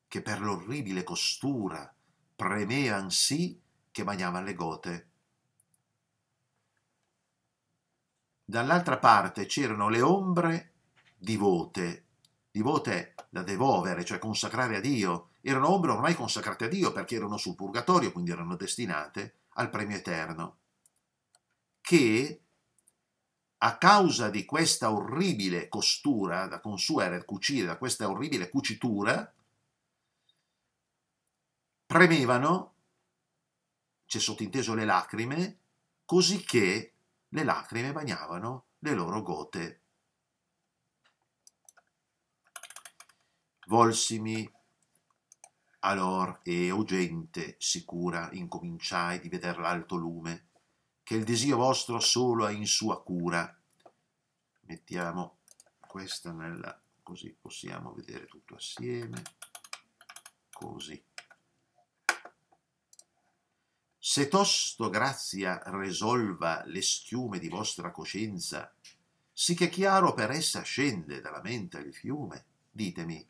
Speaker 1: che per l'orribile costura premean sì che bagnavan le gote. Dall'altra parte c'erano le ombre divote, divote da devovere, cioè consacrare a Dio, erano ombre ormai consacrate a Dio perché erano sul purgatorio, quindi erano destinate al premio eterno. Che a causa di questa orribile costura da consuere, cucire, da questa orribile cucitura, premevano, c'è sottinteso le lacrime, cosicché le lacrime bagnavano le loro gote. Volsimi Allor e o gente sicura incominciai di veder l'alto lume, che il desio vostro solo ha in sua cura. Mettiamo questa nella, così possiamo vedere tutto assieme, così. Se tosto grazia resolva le schiume di vostra coscienza, sì che chiaro per essa scende dalla mente il fiume, ditemi,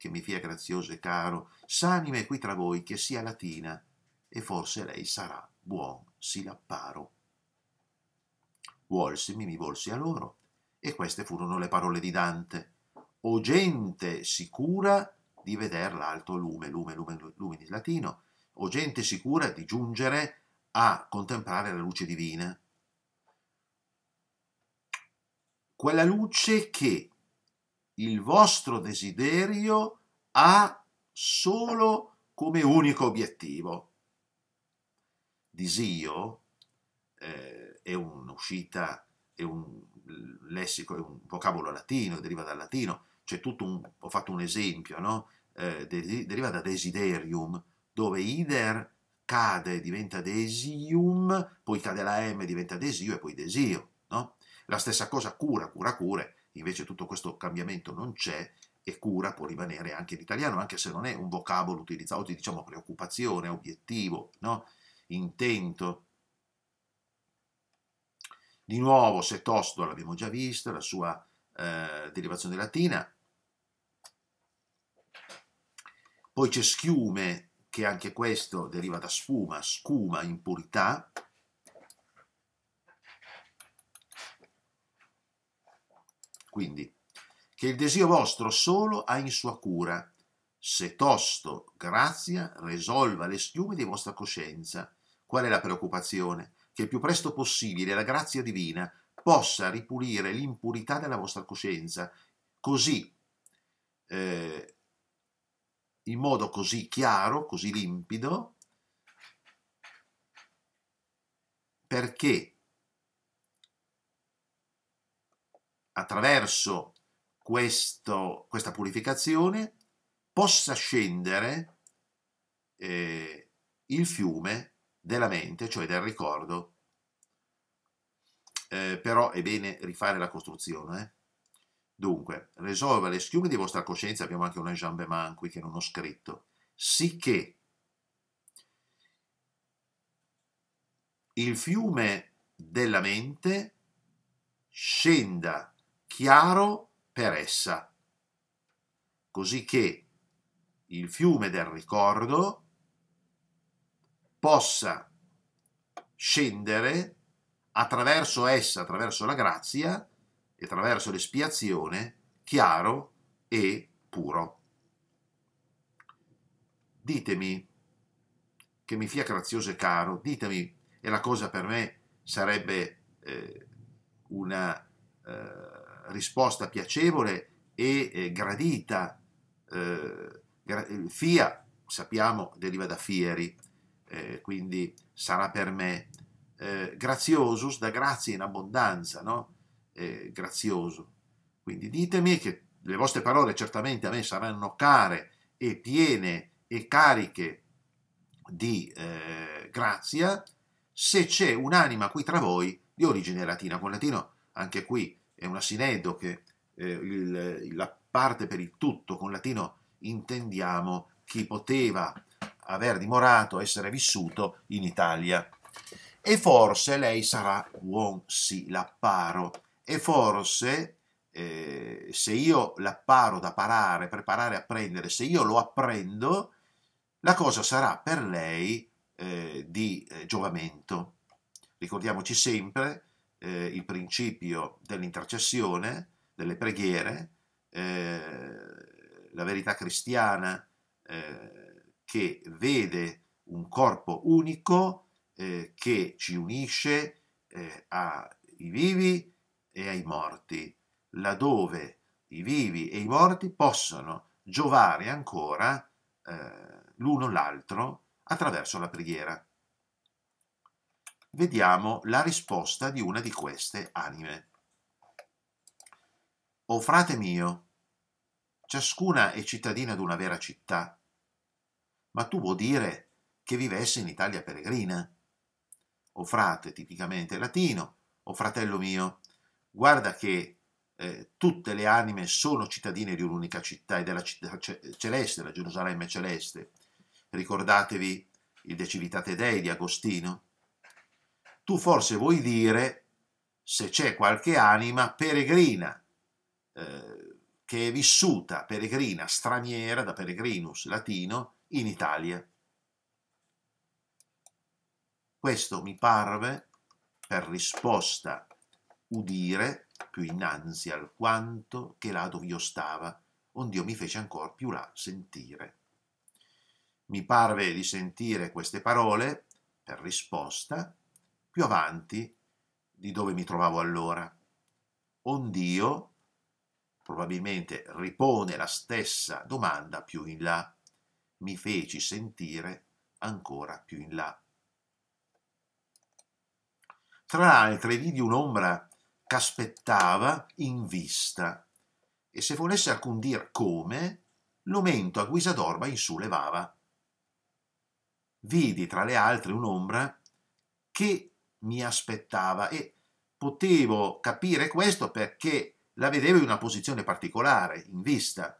Speaker 1: che mi fia grazioso e caro, s'anime qui tra voi che sia latina, e forse lei sarà buon si l'apparo. Volsimi, mi volsi a loro, e queste furono le parole di Dante. O gente sicura di veder l'alto lume, lume, lume, lume in latino, o gente sicura di giungere a contemplare la luce divina. Quella luce che il vostro desiderio ha solo come unico obiettivo. Disio eh, è un'uscita, è un lessico, è un vocabolo latino, deriva dal latino, c'è tutto un, ho fatto un esempio, no? eh, deriva da desiderium, dove ider cade, diventa desium, poi cade la m, diventa desio e poi desio, no? La stessa cosa cura, cura, cure, invece tutto questo cambiamento non c'è e cura può rimanere anche in italiano, anche se non è un vocabolo utilizzato, oggi diciamo preoccupazione, obiettivo, no? intento. Di nuovo, se tosto l'abbiamo già visto, la sua eh, derivazione latina. Poi c'è schiume, che anche questo deriva da sfuma, scuma, impurità. Quindi, che il desio vostro solo ha in sua cura, se tosto grazia risolva le schiume di vostra coscienza. Qual è la preoccupazione? Che il più presto possibile la grazia divina possa ripulire l'impurità della vostra coscienza, così, eh, in modo così chiaro, così limpido, perché attraverso questo, questa purificazione possa scendere eh, il fiume della mente, cioè del ricordo. Eh, però è bene rifare la costruzione. Eh. Dunque, risolva le schiume di vostra coscienza, abbiamo anche un enjambement qui che non ho scritto, sicché il fiume della mente scenda chiaro per essa, così che il fiume del ricordo possa scendere attraverso essa, attraverso la grazia e attraverso l'espiazione, chiaro e puro. Ditemi che mi fia grazioso e caro, ditemi, e la cosa per me sarebbe eh, una... Eh, risposta piacevole e eh, gradita. Eh, gra fia, sappiamo, deriva da fieri, eh, quindi sarà per me. Eh, graziosus, da grazie in abbondanza, no? Eh, grazioso. Quindi ditemi che le vostre parole certamente a me saranno care e piene e cariche di eh, grazia, se c'è un'anima qui tra voi di origine latina, con latino anche qui è una sinedoche, eh, il, la parte per il tutto, con latino intendiamo chi poteva aver dimorato, essere vissuto in Italia. E forse lei sarà buon sì, l'apparo. E forse eh, se io l'apparo da parare, preparare a prendere, se io lo apprendo, la cosa sarà per lei eh, di eh, giovamento. Ricordiamoci sempre eh, il principio dell'intercessione, delle preghiere, eh, la verità cristiana eh, che vede un corpo unico eh, che ci unisce eh, ai vivi e ai morti, laddove i vivi e i morti possono giovare ancora eh, l'uno l'altro attraverso la preghiera vediamo la risposta di una di queste anime. O frate mio, ciascuna è cittadina di una vera città, ma tu vuoi dire che vivesse in Italia peregrina? O frate, tipicamente latino, o fratello mio, guarda che eh, tutte le anime sono cittadine di un'unica città e della città celeste, la Gerusalemme celeste. Ricordatevi il De Civitate Dei di Agostino, tu forse vuoi dire se c'è qualche anima peregrina eh, che è vissuta peregrina, straniera, da peregrinus latino, in Italia. Questo mi parve, per risposta, udire più innanzi alquanto che là dove io stava, ond'io mi fece ancor più là sentire. Mi parve di sentire queste parole, per risposta, più avanti di dove mi trovavo allora. Ond'io probabilmente ripone la stessa domanda più in là. Mi feci sentire ancora più in là. Tra l'altre vidi un'ombra che aspettava in vista e se volesse alcun dir come, l'omento a guisa d'orba in su levava. Vidi tra le altre un'ombra che mi aspettava e potevo capire questo perché la vedevo in una posizione particolare, in vista.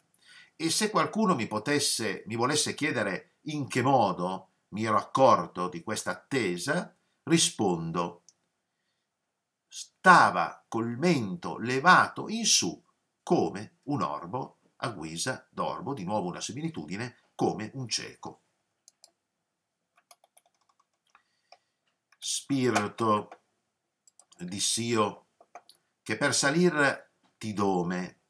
Speaker 1: E se qualcuno mi, potesse, mi volesse chiedere in che modo mi ero accorto di questa attesa, rispondo. Stava col mento levato in su come un orbo a guisa d'orbo, di nuovo una similitudine, come un cieco. spirito di Sio, che per salir ti dome,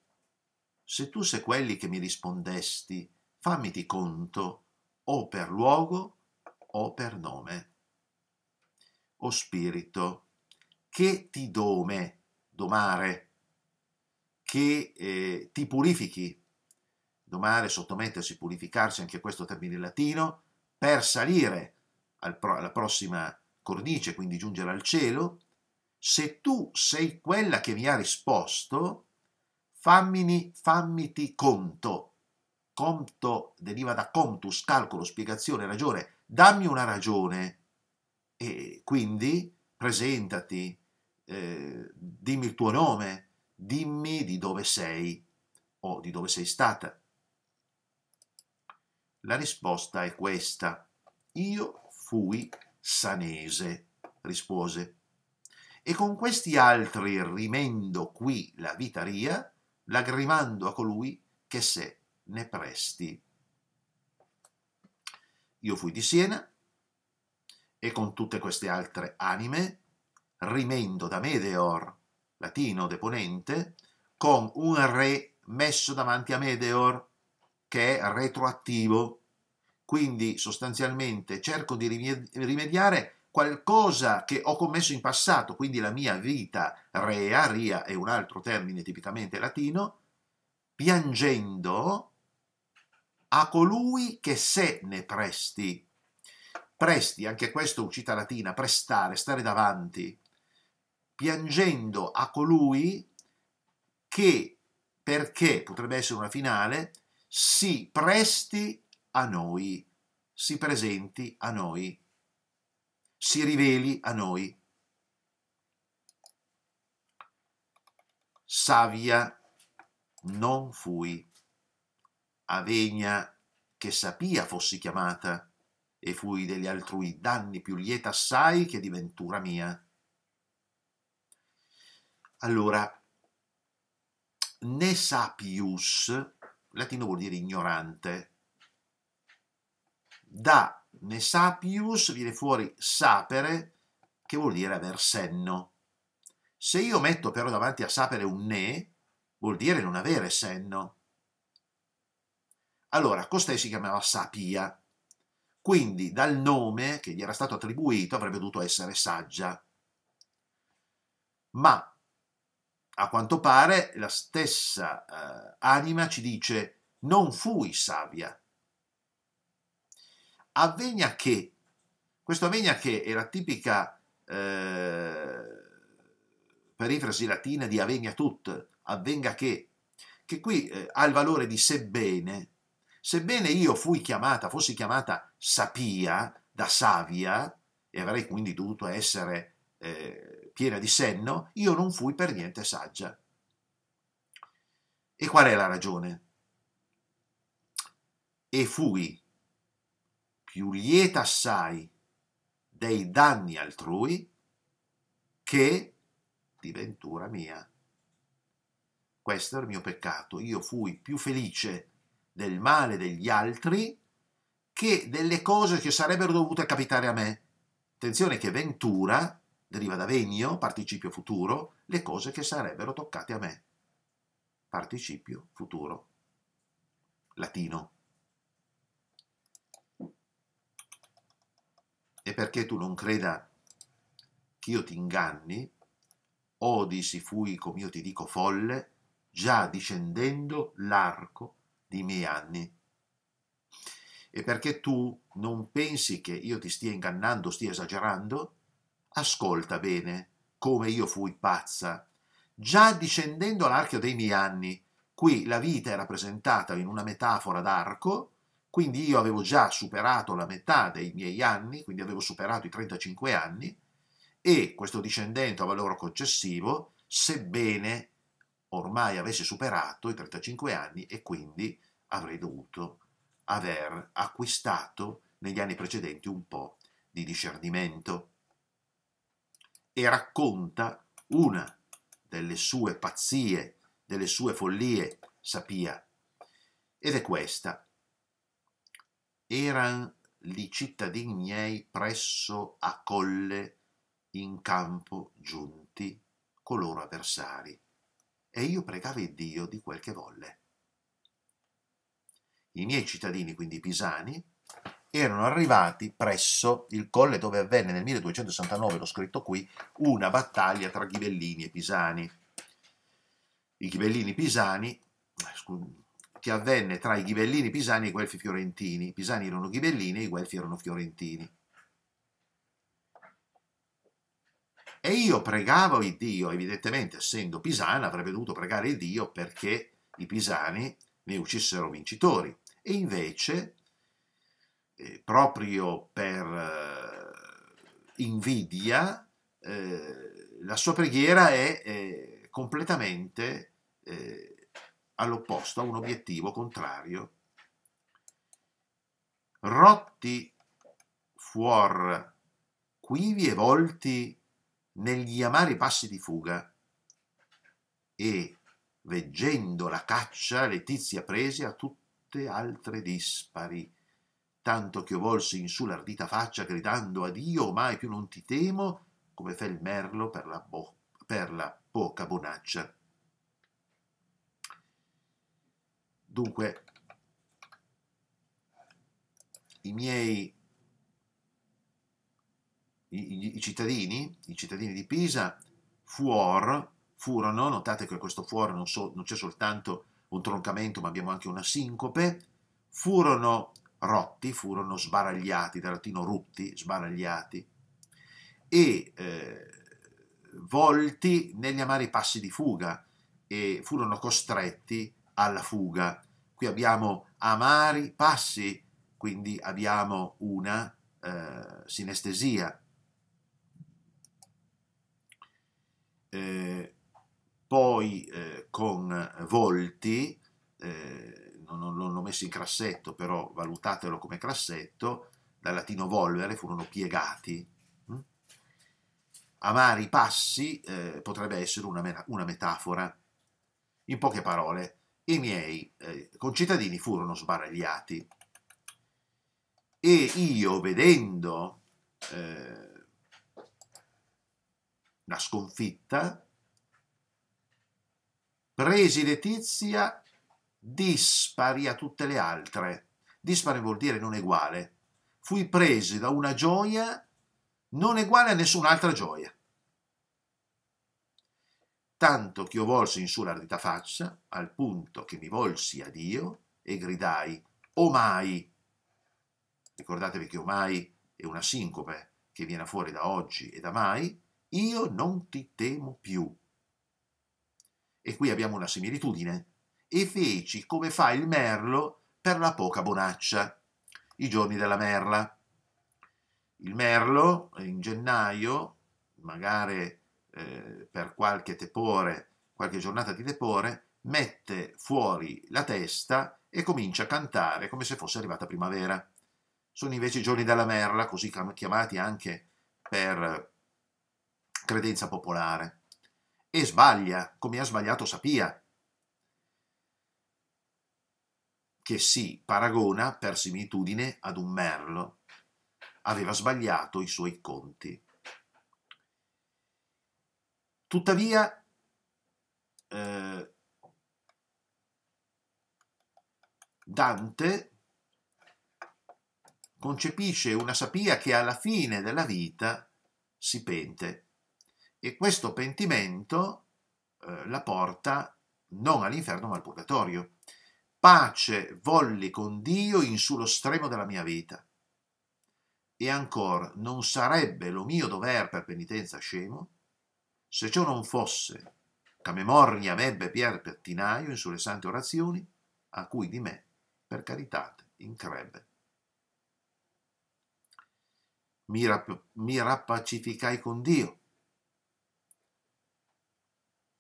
Speaker 1: se tu se quelli che mi rispondesti, fammiti conto, o per luogo o per nome. O spirito, che ti dome, domare, che eh, ti purifichi, domare, sottomettersi, purificarsi, anche questo termine latino, per salire al pro alla prossima cornice, quindi giungere al cielo, se tu sei quella che mi ha risposto, fammini, fammiti conto. Conto deriva da contus, calcolo, spiegazione, ragione. Dammi una ragione e quindi presentati, eh, dimmi il tuo nome, dimmi di dove sei o di dove sei stata. La risposta è questa. Io fui sanese, rispose. E con questi altri rimendo qui la vita ria, lagrimando a colui che se ne presti. Io fui di Siena e con tutte queste altre anime, rimendo da Medeor, latino deponente, con un re messo davanti a Medeor, che è retroattivo, quindi sostanzialmente cerco di rimediare qualcosa che ho commesso in passato, quindi la mia vita rea, ria è un altro termine tipicamente latino, piangendo a colui che se ne presti. Presti, anche questo uscita latina, prestare, stare davanti. Piangendo a colui che, perché potrebbe essere una finale, si presti a noi, si presenti a noi, si riveli a noi. Savia non fui, avegna che sapia fossi chiamata, e fui degli altrui danni più lieta assai che di ventura mia. Allora, ne sapius, latino vuol dire ignorante, da ne sapius viene fuori sapere, che vuol dire aver senno. Se io metto però davanti a sapere un ne, vuol dire non avere senno. Allora, costei si chiamava Sapia, quindi dal nome che gli era stato attribuito avrebbe dovuto essere saggia. Ma a quanto pare la stessa eh, anima ci dice non fui savia, avvegna che, questo avvegna che è la tipica eh, perifrasi latina di avvegna tut, avvenga che, che qui eh, ha il valore di sebbene, sebbene io fui chiamata, fossi chiamata sapia da savia, e avrei quindi dovuto essere eh, piena di senno, io non fui per niente saggia. E qual è la ragione? E fui più lieta assai dei danni altrui che di ventura mia. Questo è il mio peccato. Io fui più felice del male degli altri che delle cose che sarebbero dovute capitare a me. Attenzione che ventura deriva da venio, participio futuro, le cose che sarebbero toccate a me. Participio futuro. Latino. e perché tu non creda che io ti inganni, odi si fui come io ti dico folle, già discendendo l'arco dei miei anni. E perché tu non pensi che io ti stia ingannando, stia esagerando, ascolta bene come io fui pazza, già discendendo l'archio dei miei anni. Qui la vita è rappresentata in una metafora d'arco quindi io avevo già superato la metà dei miei anni, quindi avevo superato i 35 anni, e questo discendente a valore concessivo, sebbene ormai avesse superato i 35 anni e quindi avrei dovuto aver acquistato negli anni precedenti un po' di discernimento. E racconta una delle sue pazzie, delle sue follie, Sapia, ed è questa eran li cittadini miei presso a colle in campo giunti coloro avversari, e io pregavo il Dio di quel che volle. I miei cittadini, quindi pisani, erano arrivati presso il colle dove avvenne nel 1269, l'ho scritto qui, una battaglia tra ghibellini e pisani. I ghibellini pisani, che avvenne tra i ghibellini pisani e i guelfi fiorentini. I pisani erano ghibellini e i guelfi erano fiorentini. E io pregavo il Dio, evidentemente essendo pisana avrebbe dovuto pregare il Dio perché i pisani ne uccissero vincitori. E invece, eh, proprio per eh, invidia, eh, la sua preghiera è eh, completamente eh, all'opposto, a un obiettivo contrario. Rotti fuor quivi e volti negli amari passi di fuga e veggendo la caccia Letizia prese a tutte altre dispari tanto che io volsi in su l'ardita faccia gridando a Dio ormai più non ti temo come fe il merlo per la, per la poca bonaccia Dunque, i miei i, i, cittadini, i cittadini di Pisa, fuor, furono, notate che questo fuor non, so, non c'è soltanto un troncamento, ma abbiamo anche una sincope, furono rotti, furono sbaragliati, dal latino rutti, sbaragliati, e eh, volti negli amari passi di fuga, e furono costretti a alla fuga. Qui abbiamo amari passi, quindi abbiamo una eh, sinestesia. Eh, poi eh, con volti, eh, non, non l'ho messo in crassetto, però valutatelo come crassetto, dal latino volvere furono piegati, mm? amare i passi eh, potrebbe essere una, una, metafora. In poche parole, i miei eh, concittadini furono sbaragliati e io vedendo eh, la sconfitta presi Letizia dispari a tutte le altre dispari vuol dire non uguale fui preso da una gioia non uguale a nessun'altra gioia tanto che io volsi in su l'ardita faccia, al punto che mi volsi a Dio e gridai, omai! Ricordatevi che omai è una sincope che viene fuori da oggi e da mai, io non ti temo più. E qui abbiamo una similitudine. E feci come fa il merlo per la poca bonaccia, i giorni della merla. Il merlo in gennaio, magari eh, per qualche tepore, qualche giornata di tepore, mette fuori la testa e comincia a cantare come se fosse arrivata primavera. Sono invece i giorni della merla, così chiamati anche per credenza popolare. E sbaglia, come ha sbagliato Sapia, che si paragona per similitudine ad un merlo. Aveva sbagliato i suoi conti. Tuttavia, eh, Dante concepisce una sapia che alla fine della vita si pente e questo pentimento eh, la porta non all'inferno ma al purgatorio. Pace volli con Dio in sullo stremo della mia vita. E ancora, non sarebbe lo mio dover per penitenza scemo se ciò non fosse, memoria m'ebbe Pier Pettinaio in sulle sante orazioni, a cui di me, per caritate, increbbe. Mi, rap- mi rappacificai con Dio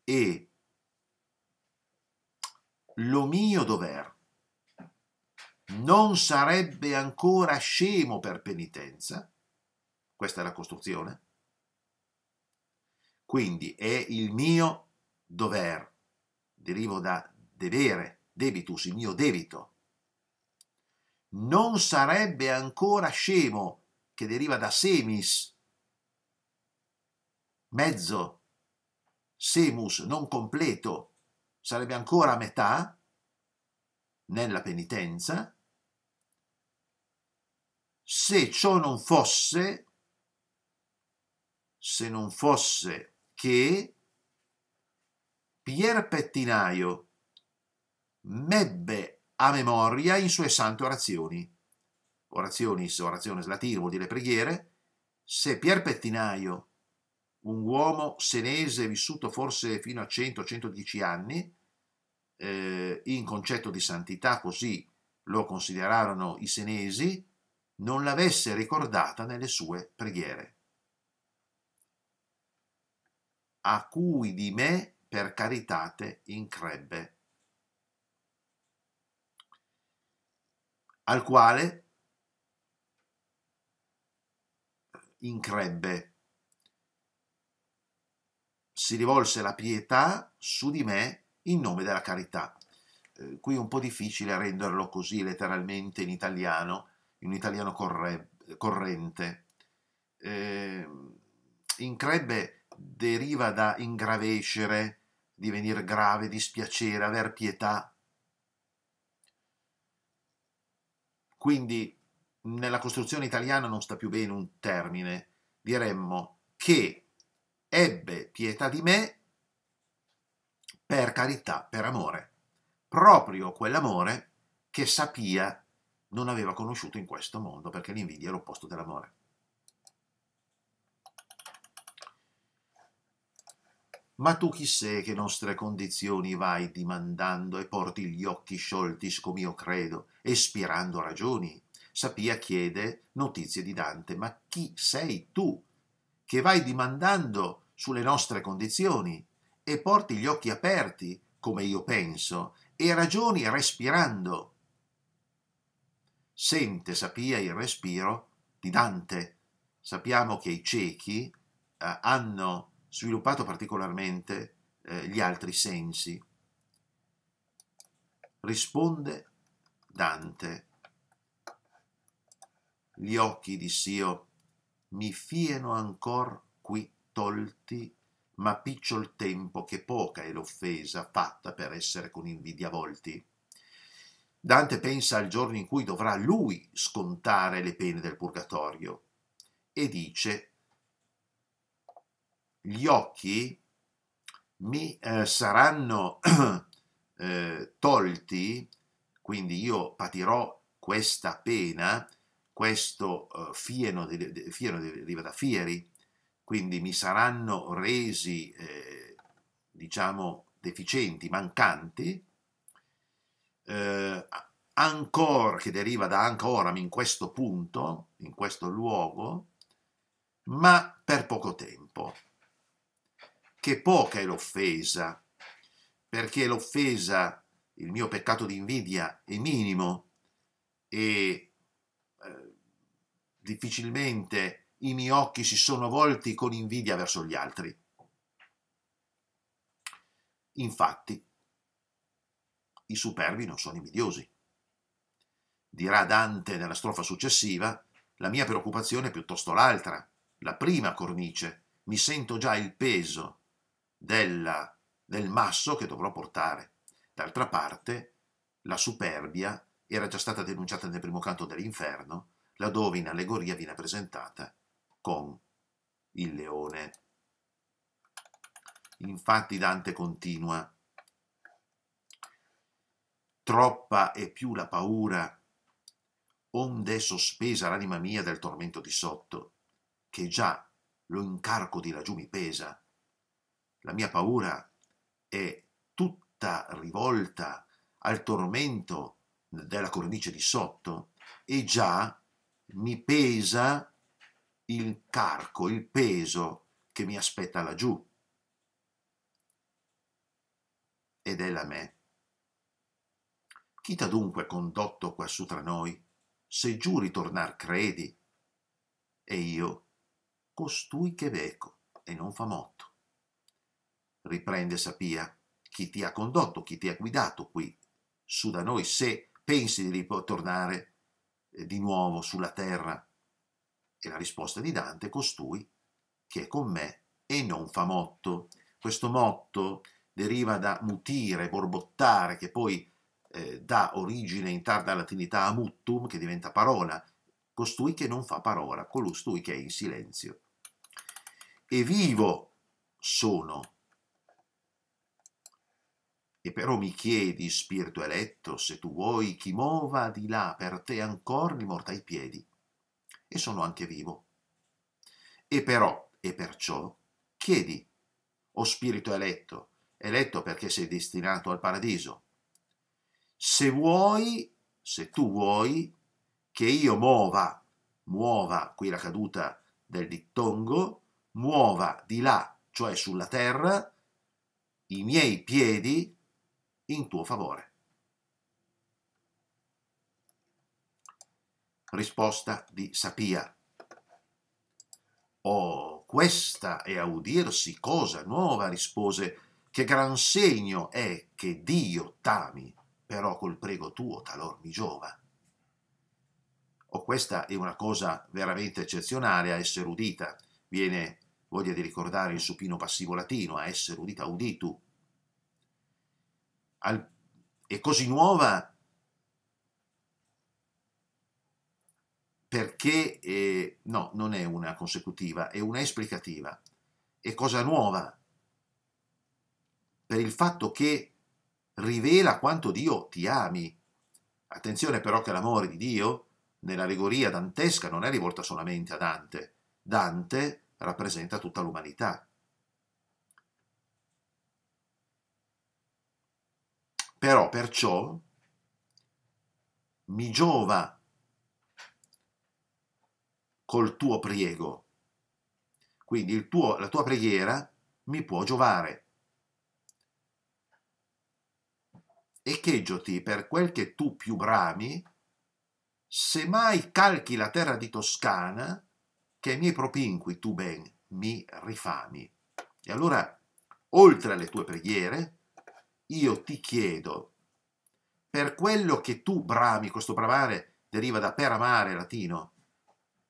Speaker 1: e lo mio dover non sarebbe ancora scemo per penitenza, questa è la costruzione, quindi è il mio dover, derivo da dovere, debitus, il mio debito. Non sarebbe ancora scemo, che deriva da semis, mezzo, semus, non completo, sarebbe ancora a metà nella penitenza, se ciò non fosse, se non fosse che Pier Pettinaio mebbe a memoria in sue sante orazioni. Orazioni, orazione latino vuol dire preghiere. Se Pier Pettinaio, un uomo senese vissuto forse fino a 100-110 anni, eh, in concetto di santità, così lo considerarono i senesi, non l'avesse ricordata nelle sue preghiere a cui di me per caritate increbbe. Al quale increbbe. Si rivolse la pietà su di me in nome della carità. Eh, qui è un po' difficile renderlo così letteralmente in italiano, in un italiano corre corrente. Eh, increbbe deriva da ingravescere, divenire grave, dispiacere, aver pietà. Quindi nella costruzione italiana non sta più bene un termine, diremmo che ebbe pietà di me per carità, per amore, proprio quell'amore che sapia non aveva conosciuto in questo mondo, perché l'invidia è l'opposto dell'amore. ma tu chi sei che nostre condizioni vai dimandando e porti gli occhi sciolti scom'io credo, e spirando ragioni? Sapia chiede notizie di Dante, ma chi sei tu che vai dimandando sulle nostre condizioni e porti gli occhi aperti, come io penso, e ragioni respirando? Sente, sapia il respiro di Dante. Sappiamo che i ciechi eh, hanno sviluppato particolarmente eh, gli altri sensi. Risponde Dante. Gli occhi diss'io mi fieno ancor qui tolti, ma picciol tempo che poca è l'offesa fatta per essere con invidia volti. Dante pensa al giorno in cui dovrà lui scontare le pene del purgatorio e dice gli occhi mi eh, saranno <clears throat> eh, tolti, quindi io patirò questa pena, questo eh, fieno, di, di, fieno di, di fieri, quindi mi saranno resi, eh, diciamo, deficienti, mancanti, eh, ancora, che deriva da ancora in questo punto, in questo luogo, ma per poco tempo che poca è l'offesa, perché l'offesa, il mio peccato di invidia è minimo e eh, difficilmente i miei occhi si sono volti con invidia verso gli altri. Infatti, i superbi non sono invidiosi. Dirà Dante nella strofa successiva, la mia preoccupazione è piuttosto l'altra, la prima cornice, mi sento già il peso della, del masso che dovrò portare. D'altra parte, la superbia era già stata denunciata nel primo canto dell'inferno, laddove in allegoria viene presentata con il leone. Infatti Dante continua, troppa è più la paura, onde è sospesa l'anima mia del tormento di sotto, che già lo incarco di laggiù mi pesa, la mia paura è tutta rivolta al tormento della cornice di sotto e già mi pesa il carco, il peso che mi aspetta laggiù. Ed è la me. Chi t'ha dunque condotto quassù tra noi, se giù ritornar credi? E io, costui che veco e non fa motto riprende Sapia, chi ti ha condotto, chi ti ha guidato qui su da noi, se pensi di ritornare eh, di nuovo sulla terra. E la risposta di Dante, costui che è con me e non fa motto. Questo motto deriva da mutire, borbottare, che poi eh, dà origine in tarda latinità a muttum, che diventa parola, costui che non fa parola, colostui che è in silenzio. E vivo sono e però mi chiedi, spirito eletto, se tu vuoi, chi muova di là per te ancora li mortai piedi. E sono anche vivo. E però, e perciò, chiedi, o spirito eletto, eletto perché sei destinato al paradiso, se vuoi, se tu vuoi, che io muova, muova, qui la caduta del dittongo, muova di là, cioè sulla terra, i miei piedi in tuo favore. Risposta di Sapia. Oh, questa è a udirsi cosa nuova, rispose, che gran segno è che Dio t'ami, però col prego tuo talor mi giova. Oh, questa è una cosa veramente eccezionale a essere udita. Viene voglia di ricordare il supino passivo latino, a essere udita uditu, al, è così nuova perché, eh, no, non è una consecutiva, è una esplicativa. È cosa nuova per il fatto che rivela quanto Dio ti ami. Attenzione però che l'amore di Dio nell'allegoria dantesca non è rivolta solamente a Dante. Dante rappresenta tutta l'umanità. Però perciò mi giova col tuo priego. Quindi tuo, la tua preghiera mi può giovare. E cheggioti per quel che tu più brami, se mai calchi la terra di Toscana, che ai miei propinqui tu ben mi rifami. E allora, oltre alle tue preghiere, io ti chiedo, per quello che tu brami, questo bramare deriva da per amare latino,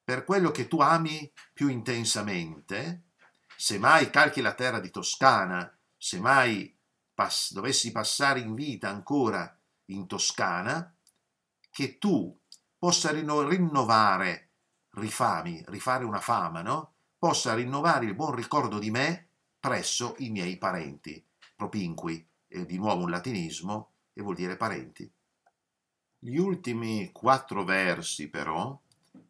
Speaker 1: per quello che tu ami più intensamente, se mai calchi la terra di Toscana, se mai pass dovessi passare in vita ancora in Toscana, che tu possa rinno rinnovare, rifami, rifare una fama, no? Possa rinnovare il buon ricordo di me presso i miei parenti propinqui è di nuovo un latinismo e vuol dire parenti. Gli ultimi quattro versi però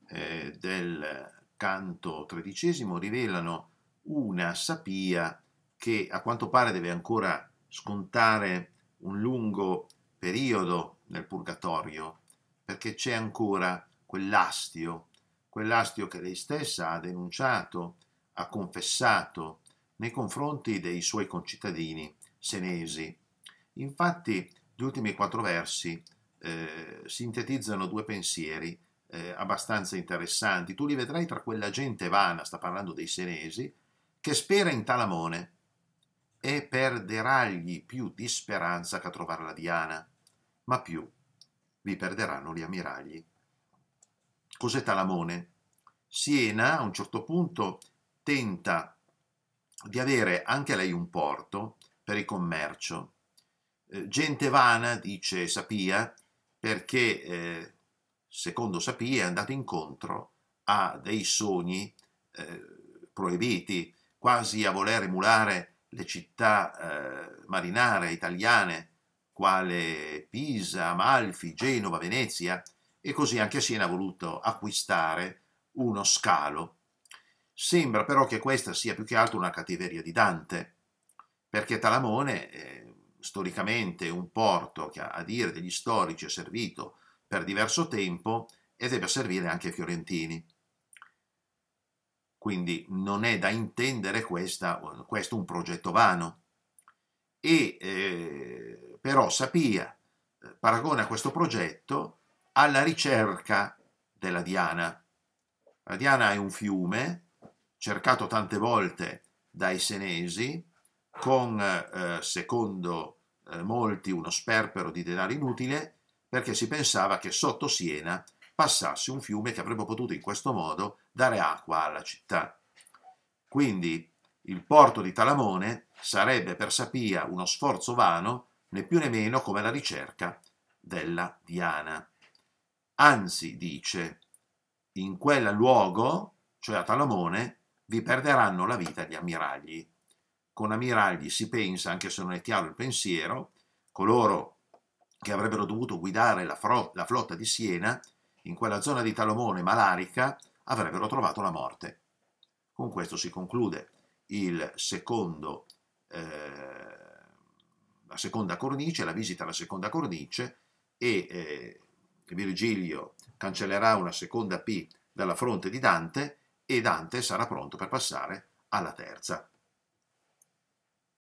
Speaker 1: eh, del canto tredicesimo rivelano una sapia che a quanto pare deve ancora scontare un lungo periodo nel purgatorio perché c'è ancora quell'astio, quell'astio che lei stessa ha denunciato, ha confessato nei confronti dei suoi concittadini senesi. Infatti gli ultimi quattro versi eh, sintetizzano due pensieri eh, abbastanza interessanti. Tu li vedrai tra quella gente vana, sta parlando dei senesi, che spera in Talamone e perderagli più di speranza che a trovare la Diana, ma più vi perderanno gli ammiragli. Cos'è Talamone? Siena a un certo punto tenta di avere anche lei un porto per il commercio. Eh, gente vana, dice Sapia, perché eh, secondo Sapia è andato incontro a dei sogni eh, proibiti, quasi a voler emulare le città marinare italiane, quale Pisa, Amalfi, Genova, Venezia, e così anche Siena ha voluto acquistare uno scalo. Sembra però che questa sia più che altro una cattiveria di Dante, perché Talamone, eh, storicamente un porto che a dire degli storici è servito per diverso tempo e deve servire anche ai fiorentini. Quindi non è da intendere questa, questo un progetto vano. E eh, però Sapia eh, paragona questo progetto alla ricerca della Diana. La Diana è un fiume cercato tante volte dai senesi, con, eh, secondo eh, molti, uno sperpero di denaro inutile, perché si pensava che sotto Siena passasse un fiume che avrebbe potuto in questo modo dare acqua alla città. Quindi il porto di Talamone sarebbe per Sapia uno sforzo vano, né più né meno come la ricerca della Diana. Anzi, dice, in quel luogo, cioè a Talamone, vi perderanno la vita gli ammiragli con ammiragli si pensa, anche se non è chiaro il pensiero, coloro che avrebbero dovuto guidare la, la flotta di Siena in quella zona di Talomone malarica avrebbero trovato la morte. Con questo si conclude il secondo, eh, la seconda cornice, la visita alla seconda cornice e eh, Virgilio cancellerà una seconda P dalla fronte di Dante e Dante sarà pronto per passare alla terza.